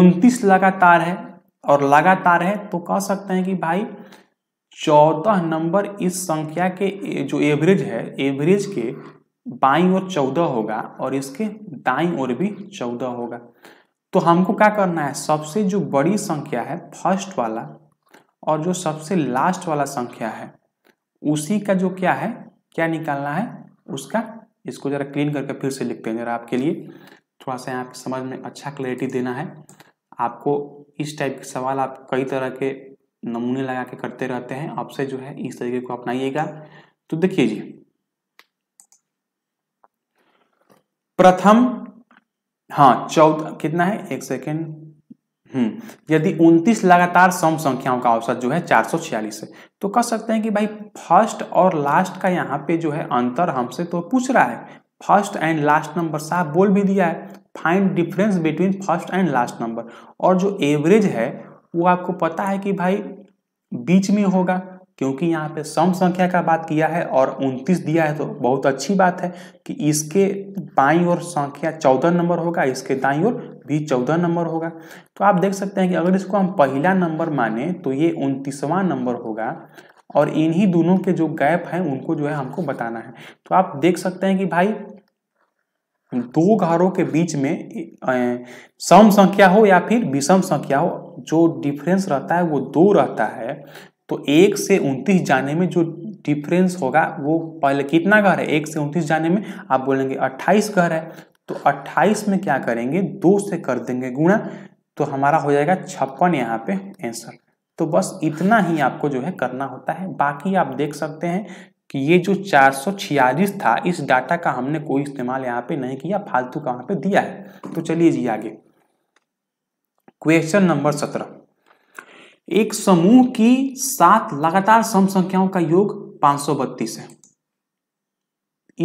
29 लगातार है और लगातार है तो कह सकते हैं कि भाई चौदह नंबर इस संख्या के जो एवरेज है एवरेज के बाई और चौदह होगा और इसके दाई और भी चौदह होगा तो हमको क्या करना है सबसे जो बड़ी संख्या है फर्स्ट वाला और जो सबसे लास्ट वाला संख्या है उसी का जो क्या है क्या निकालना है उसका इसको जरा क्लीन करके फिर से लिखते हैं जरा आपके लिए थोड़ा सा यहाँ समझ में अच्छा क्लैरिटी देना है आपको इस टाइप के सवाल आप कई तरह के नमूने लगा के करते रहते हैं आपसे जो है इस तरीके को अपनाइएगा तो देखिए जी प्रथम हाँ चौदह कितना है एक सेकेंड हम्म यदि 29 लगातार सम संख्याओं का औसत जो है छियालीस है तो कह सकते हैं कि भाई फर्स्ट और लास्ट का यहाँ पे जो है अंतर हमसे तो पूछ रहा है फर्स्ट एंड लास्ट नंबर साहब बोल भी दिया है find difference between first and last number और जो एवरेज है वो आपको पता है कि भाई बीच में होगा क्योंकि यहाँ पे सम संख्या का बात किया है और 29 दिया है तो बहुत अच्छी बात है कि इसके बाई और संख्या 14 नंबर होगा इसके दाई और भी 14 नंबर होगा तो आप देख सकते हैं कि अगर इसको हम पहला नंबर माने तो ये उनतीसवा नंबर होगा और इन्हीं दोनों के जो गैप हैं उनको जो है हमको बताना है तो आप देख सकते हैं कि भाई दो घरों के बीच में सम संख्या हो या फिर विषम संख्या हो जो डिफरेंस रहता है वो दो रहता है तो एक से उनतीस जाने में जो डिफरेंस होगा वो पहले कितना घर है एक से उनतीस जाने में आप बोलेंगे अट्ठाईस घर है तो अट्ठाईस में क्या करेंगे दो से कर देंगे गुणा तो हमारा हो जाएगा छप्पन यहाँ पे आंसर तो बस इतना ही आपको जो है करना होता है बाकी आप देख सकते हैं कि ये जो चार था इस डाटा का हमने कोई इस्तेमाल यहाँ पे नहीं किया फालतू का वहां पे दिया है तो चलिए जी आगे क्वेश्चन नंबर सत्रह एक समूह की सात लगातार सम संख्याओं का योग बत्तीस है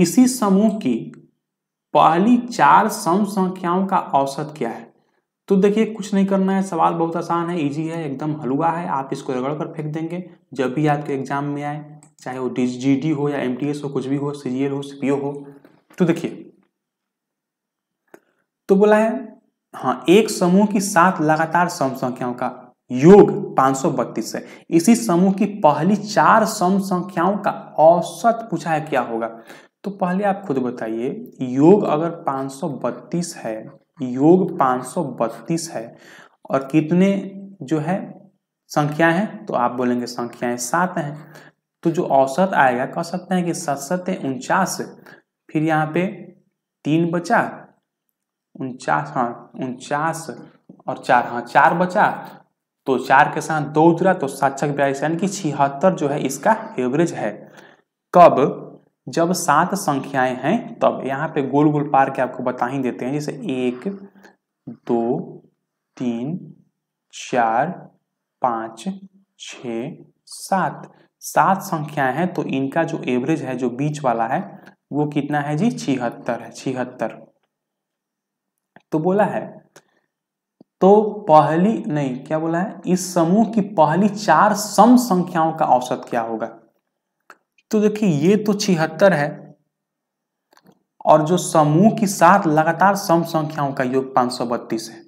इसी समूह की पहली चार सम संख्याओं का औसत क्या है तो देखिए कुछ नहीं करना है सवाल बहुत आसान है इजी है एकदम हलुआ है आप इसको रगड़ कर फेंक देंगे जब भी आपके एग्जाम में आए चाहे वो जी डी हो या एम हो कुछ भी हो सी हो सी हो तो देखिए तो बोला है हाँ एक समूह की सात लगातार सम संख्याओं का योग 532 है इसी समूह की पहली चार सम संख्याओं का औसत पूछा है क्या होगा तो पहले आप खुद बताइए योग अगर 532 है योग 532 है और कितने जो है संख्या है तो आप बोलेंगे संख्याएं सात हैं तो जो औसत आएगा कह सकते हैं कि सत सत्य उनचास फिर यहाँ पे तीन बचा उनचास हाँ उनचास और चार हाँ चार बचा तो चार के साथ दो उतरा तो सात छक बयालीस यानी कि छिहत्तर जो है इसका एवरेज है कब जब सात संख्याएं हैं तब यहाँ पे गोल गोल पार के आपको बता ही देते हैं जैसे एक दो तीन चार पाँच छ सात सात संख्याएं हैं तो इनका जो एवरेज है जो बीच वाला है वो कितना है जी छिहत्तर है छिहत्तर तो बोला है तो पहली नहीं क्या बोला है इस समूह की पहली चार सम संख्याओं का औसत क्या होगा तो देखिए ये तो छिहत्तर है और जो समूह की सात लगातार सम संख्याओं का योग पांच सौ बत्तीस है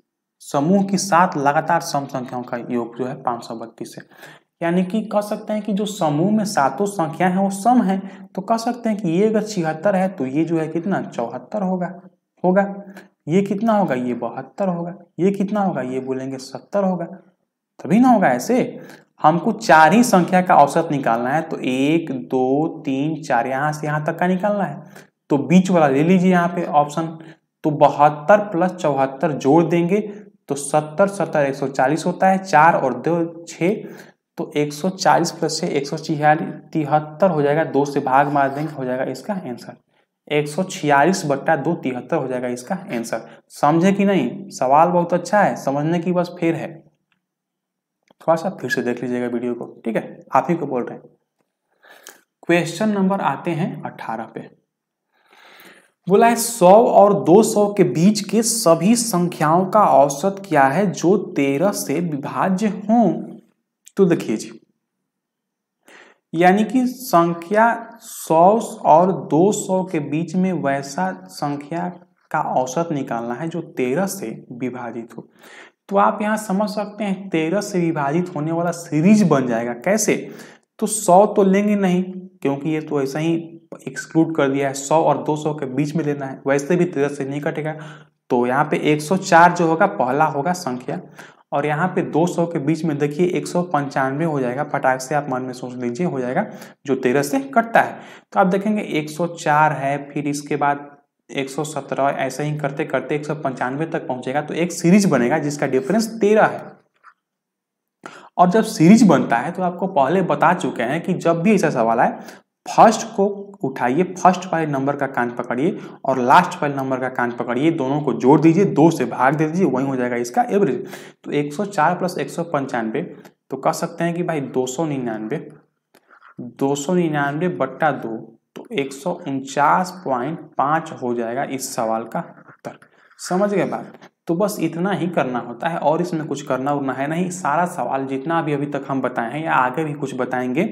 समूह की सात लगातार सम संख्याओं का योग जो है पांच सौ बत्तीस है यानी कि कह सकते हैं कि जो समूह में सातों संख्या है वो सम है तो कह सकते हैं कि ये अगर छिहत्तर है तो ये जो है कितना चौहत्तर होगा होगा ये कितना होगा ये बहत्तर होगा ये कितना होगा ये बोलेंगे सत्तर होगा तभी ना होगा ऐसे हमको चार ही संख्या का औसत निकालना है तो एक दो तीन चार यहाँ से यहाँ तक का निकालना है तो बीच वाला ले लीजिए यहाँ पे ऑप्शन तो बहत्तर प्लस चौहत्तर जोड़ देंगे तो सत्तर सत्तर एक सौ चालीस होता है चार और दो छ तो एक सौ चालीस प्लस छः एक सौ छियालीस तिहत्तर हो जाएगा दो से भाग मार देंगे हो जाएगा इसका आंसर एक सौ छियालीस बट्टा दो तिहत्तर हो जाएगा इसका आंसर समझे कि नहीं सवाल बहुत अच्छा है समझने की बस फिर है थोड़ा सा फिर से देख लीजिएगा वीडियो को ठीक है आप ही को बोल रहे हैं क्वेश्चन नंबर आते हैं अठारह पे बोला है सौ और दो सौ के बीच के सभी संख्याओं का औसत क्या है जो तेरह से विभाज्य हो तो देखिए जी यानी कि संख्या सौ और दो सौ के बीच में वैसा संख्या का औसत निकालना है जो तेरह से विभाजित हो तो आप यहाँ समझ सकते हैं तेरह से विभाजित होने वाला सीरीज बन जाएगा कैसे तो सौ तो लेंगे नहीं क्योंकि ये तो ऐसा ही एक्सक्लूड कर दिया है सौ और दो सौ के बीच में लेना है वैसे भी तेरह से नहीं कटेगा तो यहाँ पे एक सौ चार जो होगा पहला होगा संख्या और यहाँ पे दो सौ के बीच में देखिए एक सौ पंचानवे हो जाएगा फटाक से आप मन में सोच लीजिए हो जाएगा जो तेरह से कटता है तो आप देखेंगे चार है फिर इसके बाद 117 ऐसे ही करते करते एक तक पहुंचेगा तो एक सीरीज बनेगा जिसका डिफरेंस तेरह है और जब सीरीज बनता है तो आपको पहले बता चुके हैं कि जब भी ऐसा सवाल आए फर्स्ट को उठाइए फर्स्ट वाले नंबर का कान पकड़िए और लास्ट वाले नंबर का कान पकड़िए दोनों को जोड़ दीजिए दो से भाग दे दीजिए वही हो जाएगा इसका एवरेज तो चार प्लस एक तो कह सकते हैं कि भाई दो सौ निन्यानवे दो सौ निन्यानवे बट्टा दो 149.5 हो जाएगा इस सवाल का उत्तर समझ गए बात तो बस इतना ही करना होता है और इसमें कुछ करना उरना है नहीं सारा सवाल जितना अभी अभी तक हम बताए हैं या आगे भी कुछ बताएंगे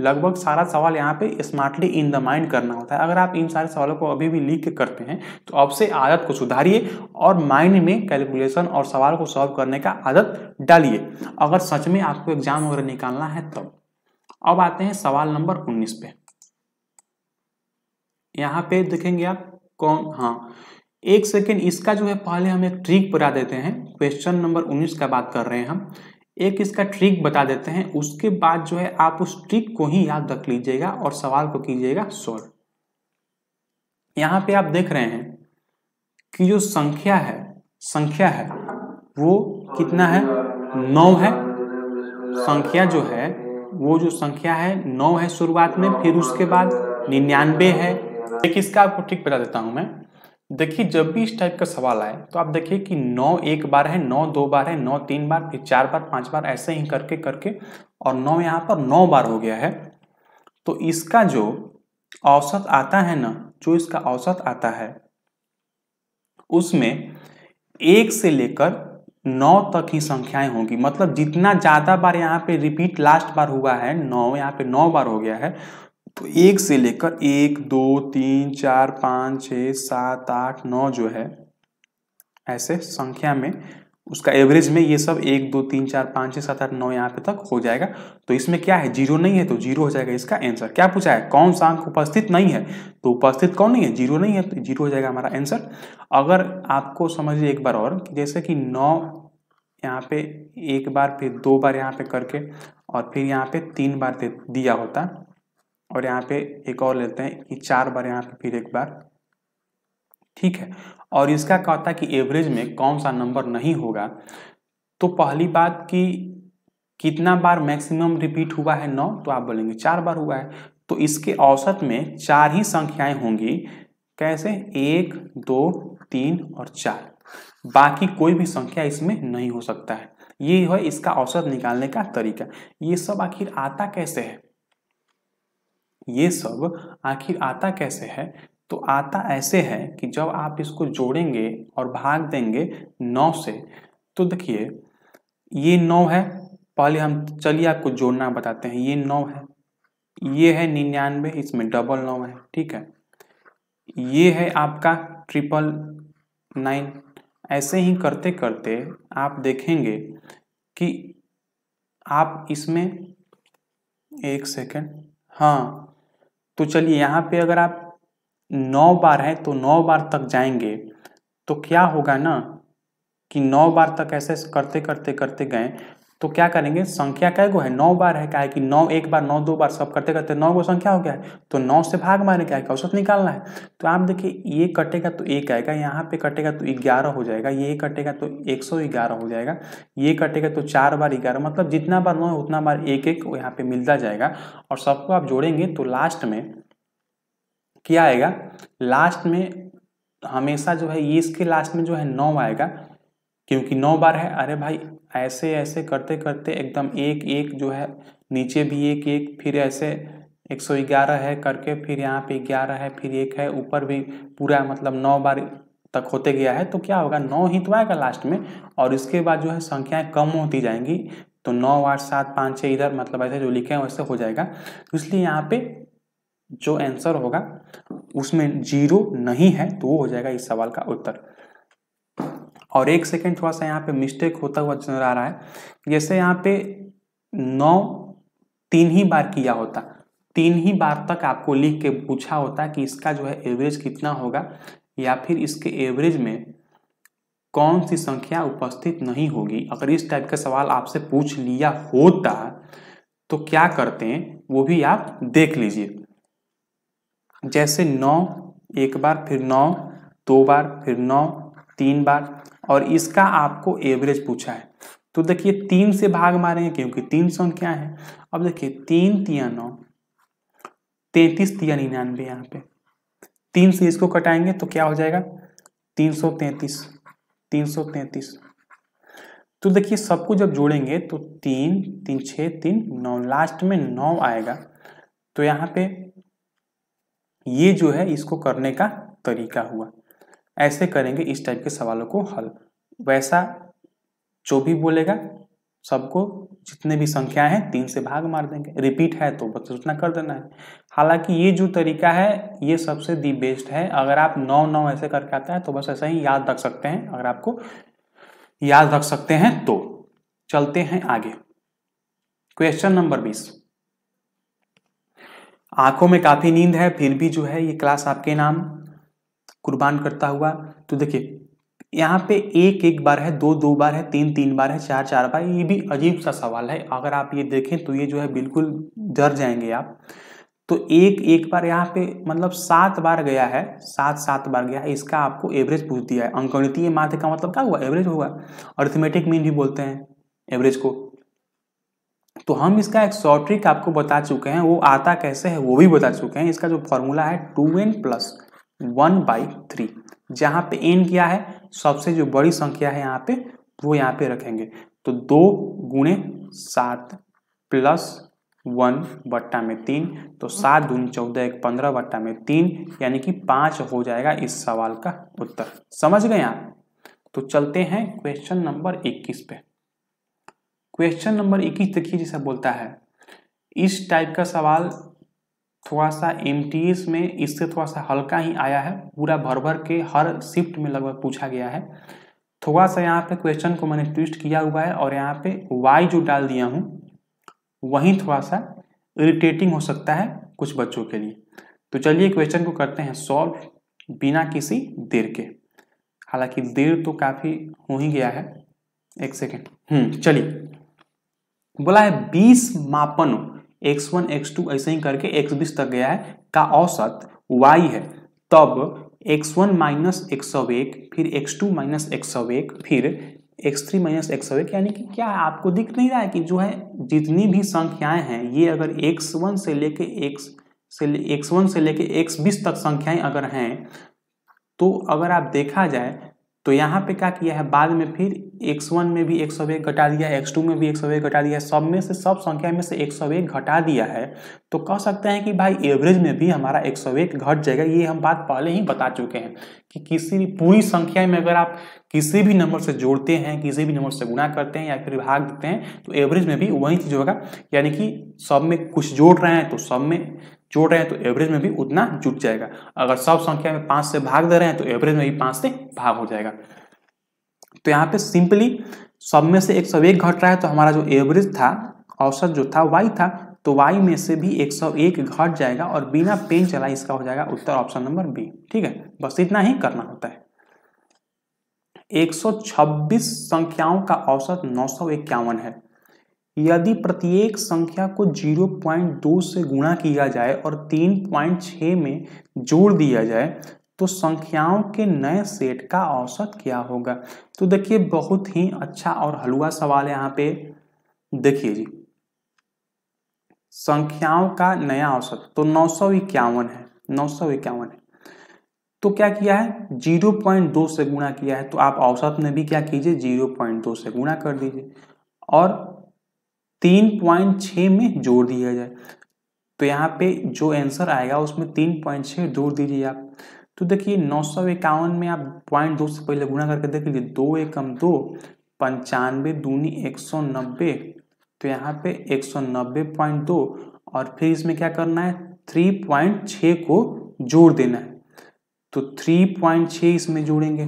लगभग सारा सवाल यहाँ पे स्मार्टली इन द माइंड करना होता है अगर आप इन सारे सवालों को अभी भी लिख के करते हैं तो अब से आदत को सुधारिए और माइंड में कैलकुलेशन और सवाल को सॉल्व करने का आदत डालिए अगर सच में आपको एग्जाम वगैरह निकालना है तब तो। अब आते हैं सवाल नंबर उन्नीस पे यहाँ पे देखेंगे आप कौन हाँ एक सेकेंड इसका जो है पहले हम एक ट्रिक बता देते हैं क्वेश्चन नंबर 19 का बात कर रहे हैं हम एक इसका ट्रिक बता देते हैं उसके बाद जो है आप उस ट्रिक को ही याद रख लीजिएगा और सवाल को कीजिएगा सोल्व यहाँ पे आप देख रहे हैं कि जो संख्या है संख्या है वो कितना है नौ है संख्या जो है वो जो संख्या है नौ है शुरुआत में फिर उसके बाद निन्यानबे है देखिए इसका आपको ठीक बता देता हूं मैं देखिए जब भी इस टाइप का सवाल आए तो आप देखिए कि नौ एक बार है नौ दो बार है नौ तीन बार फिर चार बार पांच बार ऐसे ही करके करके और नौ यहाँ पर नौ बार हो गया है तो इसका जो औसत आता है ना जो इसका औसत आता है उसमें एक से लेकर नौ तक ही संख्याएं होंगी मतलब जितना ज़्यादा बार यहाँ पे रिपीट लास्ट बार हुआ है नौ यहाँ पे नौ बार हो गया है तो एक से लेकर एक दो तीन चार पाँच छ सात आठ नौ जो है ऐसे संख्या में उसका एवरेज में ये सब एक दो तीन चार पाँच छः सात आठ नौ यहाँ पे तक हो जाएगा तो इसमें क्या है जीरो नहीं है तो जीरो हो जाएगा इसका आंसर क्या पूछा है कौन सा अंक उपस्थित नहीं है तो उपस्थित कौन नहीं है जीरो नहीं है तो जीरो हो जाएगा हमारा आंसर अगर आपको समझिए एक बार और कि जैसे कि नौ यहाँ पे एक बार फिर दो बार यहाँ पे करके और फिर यहाँ पे तीन बार दिया होता और यहाँ पे एक और लेते हैं कि चार बार यहाँ पे फिर एक बार ठीक है और इसका कहता है कि एवरेज में कौन सा नंबर नहीं होगा तो पहली बात कि कितना बार मैक्सिमम रिपीट हुआ है नौ तो आप बोलेंगे चार बार हुआ है तो इसके औसत में चार ही संख्याएं होंगी कैसे एक दो तीन और चार बाकी कोई भी संख्या इसमें नहीं हो सकता है ये है इसका औसत निकालने का तरीका ये सब आखिर आता कैसे है ये सब आखिर आता कैसे है तो आता ऐसे है कि जब आप इसको जोड़ेंगे और भाग देंगे नौ से तो देखिए ये नौ है पहले हम चलिए आपको जोड़ना बताते हैं ये नौ है ये है निन्यानवे इसमें डबल नौ है ठीक है ये है आपका ट्रिपल नाइन ऐसे ही करते करते आप देखेंगे कि आप इसमें एक सेकेंड हाँ तो चलिए यहाँ पे अगर आप नौ बार हैं तो नौ बार तक जाएंगे तो क्या होगा ना कि नौ बार तक ऐसे करते करते करते गए तो क्या करेंगे संख्या कै गो है नौ बार है क्या है कि नौ एक बार नौ दो बार सब करते करते नौ गो संख्या हो गया है तो नौ से भाग मारे क्या है औसत निकालना है तो आप देखिए ये कटेगा तो एक आएगा यहाँ पे कटेगा तो ग्यारह हो जाएगा ये कटेगा तो एक सौ ग्यारह हो जाएगा ये कटेगा तो चार बार ग्यारह मतलब जितना बार नौ है उतना बार एक एक यहाँ पे मिलता जाएगा और सबको आप जोड़ेंगे तो लास्ट में क्या आएगा लास्ट में हमेशा जो है ये इसके लास्ट में जो है नौ आएगा क्योंकि नौ बार है अरे भाई ऐसे ऐसे करते करते एकदम एक एक जो है नीचे भी एक एक फिर ऐसे एक सौ ग्यारह है करके फिर यहाँ पे ग्यारह है फिर एक है ऊपर भी पूरा मतलब नौ बार तक होते गया है तो क्या होगा नौ ही तो आएगा लास्ट में और इसके बाद जो है संख्याएं कम होती जाएंगी तो नौ आठ सात पाँच छः इधर मतलब ऐसे जो लिखे हैं वैसे हो जाएगा तो इसलिए यहाँ पे जो आंसर होगा उसमें जीरो नहीं है तो वो हो जाएगा इस सवाल का उत्तर और एक सेकेंड थोड़ा सा यहाँ पे मिस्टेक होता हुआ नजर आ रहा है जैसे यहाँ पे नौ तीन ही बार किया होता तीन ही बार तक आपको लिख के पूछा होता कि इसका जो है एवरेज कितना होगा या फिर इसके एवरेज में कौन सी संख्या उपस्थित नहीं होगी अगर इस टाइप का सवाल आपसे पूछ लिया होता तो क्या करते हैं वो भी आप देख लीजिए जैसे नौ एक बार फिर नौ दो बार फिर नौ तीन बार और इसका आपको एवरेज पूछा है तो देखिए तीन से भाग मारेंगे क्योंकि तीन संख्या है अब देखिए तीन तिया नौ तैतीस तिया निन्यानवे यहाँ पे तीन से इसको कटाएंगे तो क्या हो जाएगा तीन सौ तैतीस तीन सौ तैतीस तो देखिए सबको जब जोड़ेंगे तो तीन तीन छ तीन नौ लास्ट में नौ आएगा तो यहाँ पे ये जो है इसको करने का तरीका हुआ ऐसे करेंगे इस टाइप के सवालों को हल वैसा जो भी बोलेगा सबको जितने भी संख्या हैं तीन से भाग मार देंगे रिपीट है तो बस उतना कर देना है हालांकि ये जो तरीका है ये सबसे दी बेस्ट है अगर आप नौ नौ ऐसे करके आता है तो बस ऐसा ही याद रख सकते हैं अगर आपको याद रख सकते हैं तो चलते हैं आगे क्वेश्चन नंबर बीस आंखों में काफी नींद है फिर भी जो है ये क्लास आपके नाम कुर्बान करता हुआ तो देखिए यहाँ पे एक एक बार है दो दो बार है तीन तीन बार है चार चार बार ये भी अजीब सा सवाल है अगर आप ये देखें तो ये जो है बिल्कुल डर जाएंगे आप तो एक एक बार यहाँ पे मतलब सात बार गया है सात सात बार गया है इसका आपको एवरेज पूछ दिया है अंकणितीय माध्य का मतलब क्या हुआ एवरेज होगा अर्थमेटिक मीन भी बोलते हैं एवरेज को तो हम इसका एक शॉर्ट ट्रिक आपको बता चुके हैं वो आता कैसे है वो भी बता चुके हैं इसका जो फॉर्मूला है two N plus one by three जहाँ पे एन क्या है सबसे जो बड़ी संख्या है यहाँ पे वो यहाँ पे रखेंगे तो दो गुणे सात प्लस वन बट्टा में तीन तो सात दून चौदह एक पंद्रह बट्टा में तीन यानी कि पाँच हो जाएगा इस सवाल का उत्तर समझ गए आप तो चलते हैं क्वेश्चन नंबर इक्कीस पे क्वेश्चन नंबर इक्कीस देखिए जैसा बोलता है इस टाइप का सवाल थोड़ा सा एम में इससे थोड़ा सा हल्का ही आया है पूरा भर भर के हर शिफ्ट में लगभग पूछा गया है थोड़ा सा यहाँ पे क्वेश्चन को मैंने ट्विस्ट किया हुआ है और यहाँ पे वाई जो डाल दिया हूँ वहीं थोड़ा सा इरिटेटिंग हो सकता है कुछ बच्चों के लिए तो चलिए क्वेश्चन को करते हैं सॉल्व बिना किसी देर के हालांकि देर तो काफ़ी हो ही गया है एक सेकेंड हम्म चलिए बोला है बीस मापनों एक्स वन एक्स टू ऐसे ही करके एक्स बीस तक गया है का औसत वाई है तब एक्स वन माइनस एक सौ एक फिर एक्स टू माइनस एक सौ एक फिर एक्स थ्री माइनस एक सौ एक यानी कि क्या आपको दिख नहीं रहा है कि जो है जितनी भी संख्याएं हैं ये अगर एक्स वन से लेके एक्स से एक्स वन से लेके एक्स बीस तक संख्याएं अगर हैं तो अगर आप देखा जाए तो यहाँ पे क्या किया है बाद में फिर एक्स वन में भी एक सौ एक घटा दिया एक्स टू में भी एक सौ एक घटा दिया सब में से सब संख्या में से एक सौ एक घटा दिया है तो कह सकते हैं कि भाई एवरेज में भी हमारा एक सौ एक घट जाएगा ये हम बात पहले ही बता चुके हैं कि किसी भी पूरी संख्या में अगर आप किसी भी नंबर से जोड़ते हैं किसी भी नंबर से गुणा करते हैं या फिर भाग देते हैं तो एवरेज में भी वही चीज़ होगा यानी कि सब में कुछ जोड़ रहे हैं तो सब में जोड़ रहे हैं तो एवरेज में भी उतना जुट जाएगा अगर सब संख्या में पांच से भाग दे रहे हैं तो एवरेज में भी पांच से भाग हो जाएगा तो यहाँ पे सिंपली सब में से एक सौ एक घट रहा है तो हमारा जो एवरेज था औसत जो था वाई था तो वाई में से भी एक सौ एक घट जाएगा और बिना पेन चला इसका हो जाएगा उत्तर ऑप्शन नंबर बी ठीक है बस इतना ही करना होता है 126 संख्याओं का औसत नौ है यदि प्रत्येक संख्या को 0.2 से गुणा किया जाए और 3.6 में जोड़ दिया जाए तो संख्याओं के नए सेट का औसत क्या होगा तो देखिए बहुत ही अच्छा और हलवा सवाल है यहाँ पे देखिए जी संख्याओं का नया औसत तो नौ है नौ है तो क्या किया है 0.2 से गुणा किया है तो आप औसत में भी क्या कीजिए 0.2 से गुणा कर दीजिए और 3.6 में जोड़ दिया जाए तो यहाँ पे जो आंसर आएगा उसमें 3.6 जोड़ दीजिए आप तो देखिए नौ सौ में आप पॉइंट दो से पहले गुणा करके देख लीजिए दो एकम दो पंचानवे दूनी एक सौ नब्बे तो यहाँ पे एक सौ नब्बे पॉइंट दो और फिर इसमें क्या करना है थ्री पॉइंट छ को जोड़ देना है तो थ्री पॉइंट छ इसमें जोड़ेंगे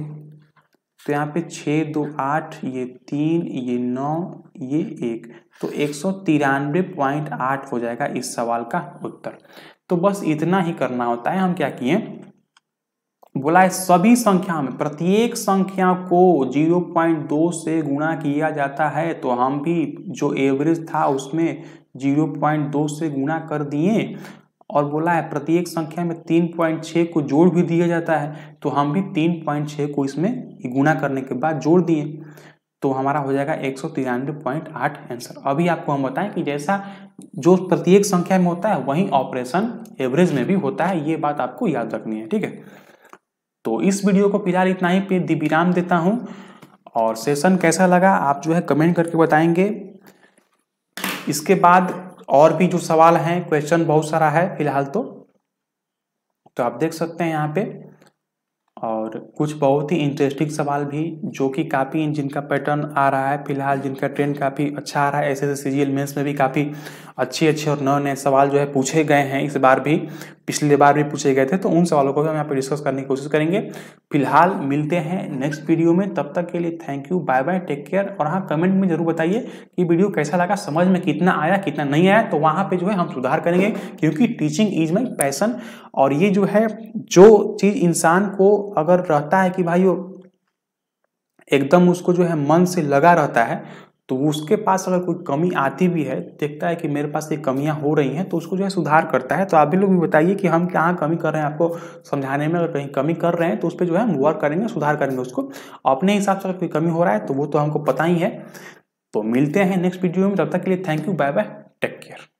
तो यहाँ पे छः दो आठ ये तीन ये नौ ये एक तो एक सौ तिरानवे पॉइंट आठ हो जाएगा इस सवाल का उत्तर तो बस इतना ही करना होता है हम क्या किए बोला है सभी संख्या में प्रत्येक संख्या को 0.2 से गुणा किया जाता है तो हम भी जो एवरेज था उसमें 0.2 से गुणा कर दिए और बोला है प्रत्येक संख्या में तीन पॉइंट छः को जोड़ भी दिया जाता है तो हम भी तीन पॉइंट छः को इसमें गुणा करने के बाद जोड़ दिए तो हमारा हो जाएगा एक सौ तिरानवे पॉइंट आठ आंसर अभी आपको हम बताएं कि जैसा जो प्रत्येक संख्या में होता है वही ऑपरेशन एवरेज में भी होता है ये बात आपको याद रखनी है ठीक है तो इस वीडियो को फिलहाल इतना ही पे विराम देता हूँ और सेशन कैसा लगा आप जो है कमेंट करके बताएंगे इसके बाद और भी जो सवाल हैं क्वेश्चन बहुत सारा है फिलहाल तो तो आप देख सकते हैं यहाँ पे और कुछ बहुत ही इंटरेस्टिंग सवाल भी जो कि काफ़ी जिनका पैटर्न आ रहा है फिलहाल जिनका ट्रेंड काफ़ी अच्छा आ रहा है ऐसे ऐसे सी जी में भी काफ़ी अच्छे अच्छे और नए नए सवाल जो है पूछे गए हैं इस बार भी पिछले बार भी पूछे गए थे तो उन सवालों को भी हम यहाँ पर डिस्कस करने की कोशिश करेंगे फिलहाल मिलते हैं नेक्स्ट वीडियो में तब तक के लिए thank you bye bye take care और हाँ कमेंट में जरूर बताइए कि वीडियो कैसा लगा समझ में कितना आया कितना नहीं आया तो वहाँ पर जो है हम सुधार करेंगे क्योंकि टीचिंग इज माई पैसन और ये जो है जो चीज़ इंसान को अगर रहता है कि भाई एकदम उसको जो है मन से लगा रहता है तो उसके पास अगर कोई कमी आती भी है देखता है कि मेरे पास ये कमियां हो रही हैं तो उसको जो है सुधार करता है तो आप भी लोग भी बताइए कि हम कहाँ कमी कर रहे हैं आपको समझाने में अगर कहीं कमी कर रहे हैं तो उस पर जो है हम वर्क करेंगे सुधार करेंगे उसको अपने हिसाब से अगर कोई कमी हो रहा है तो वो तो हमको पता ही है तो मिलते हैं नेक्स्ट वीडियो में तब तक के लिए thank you bye bye take care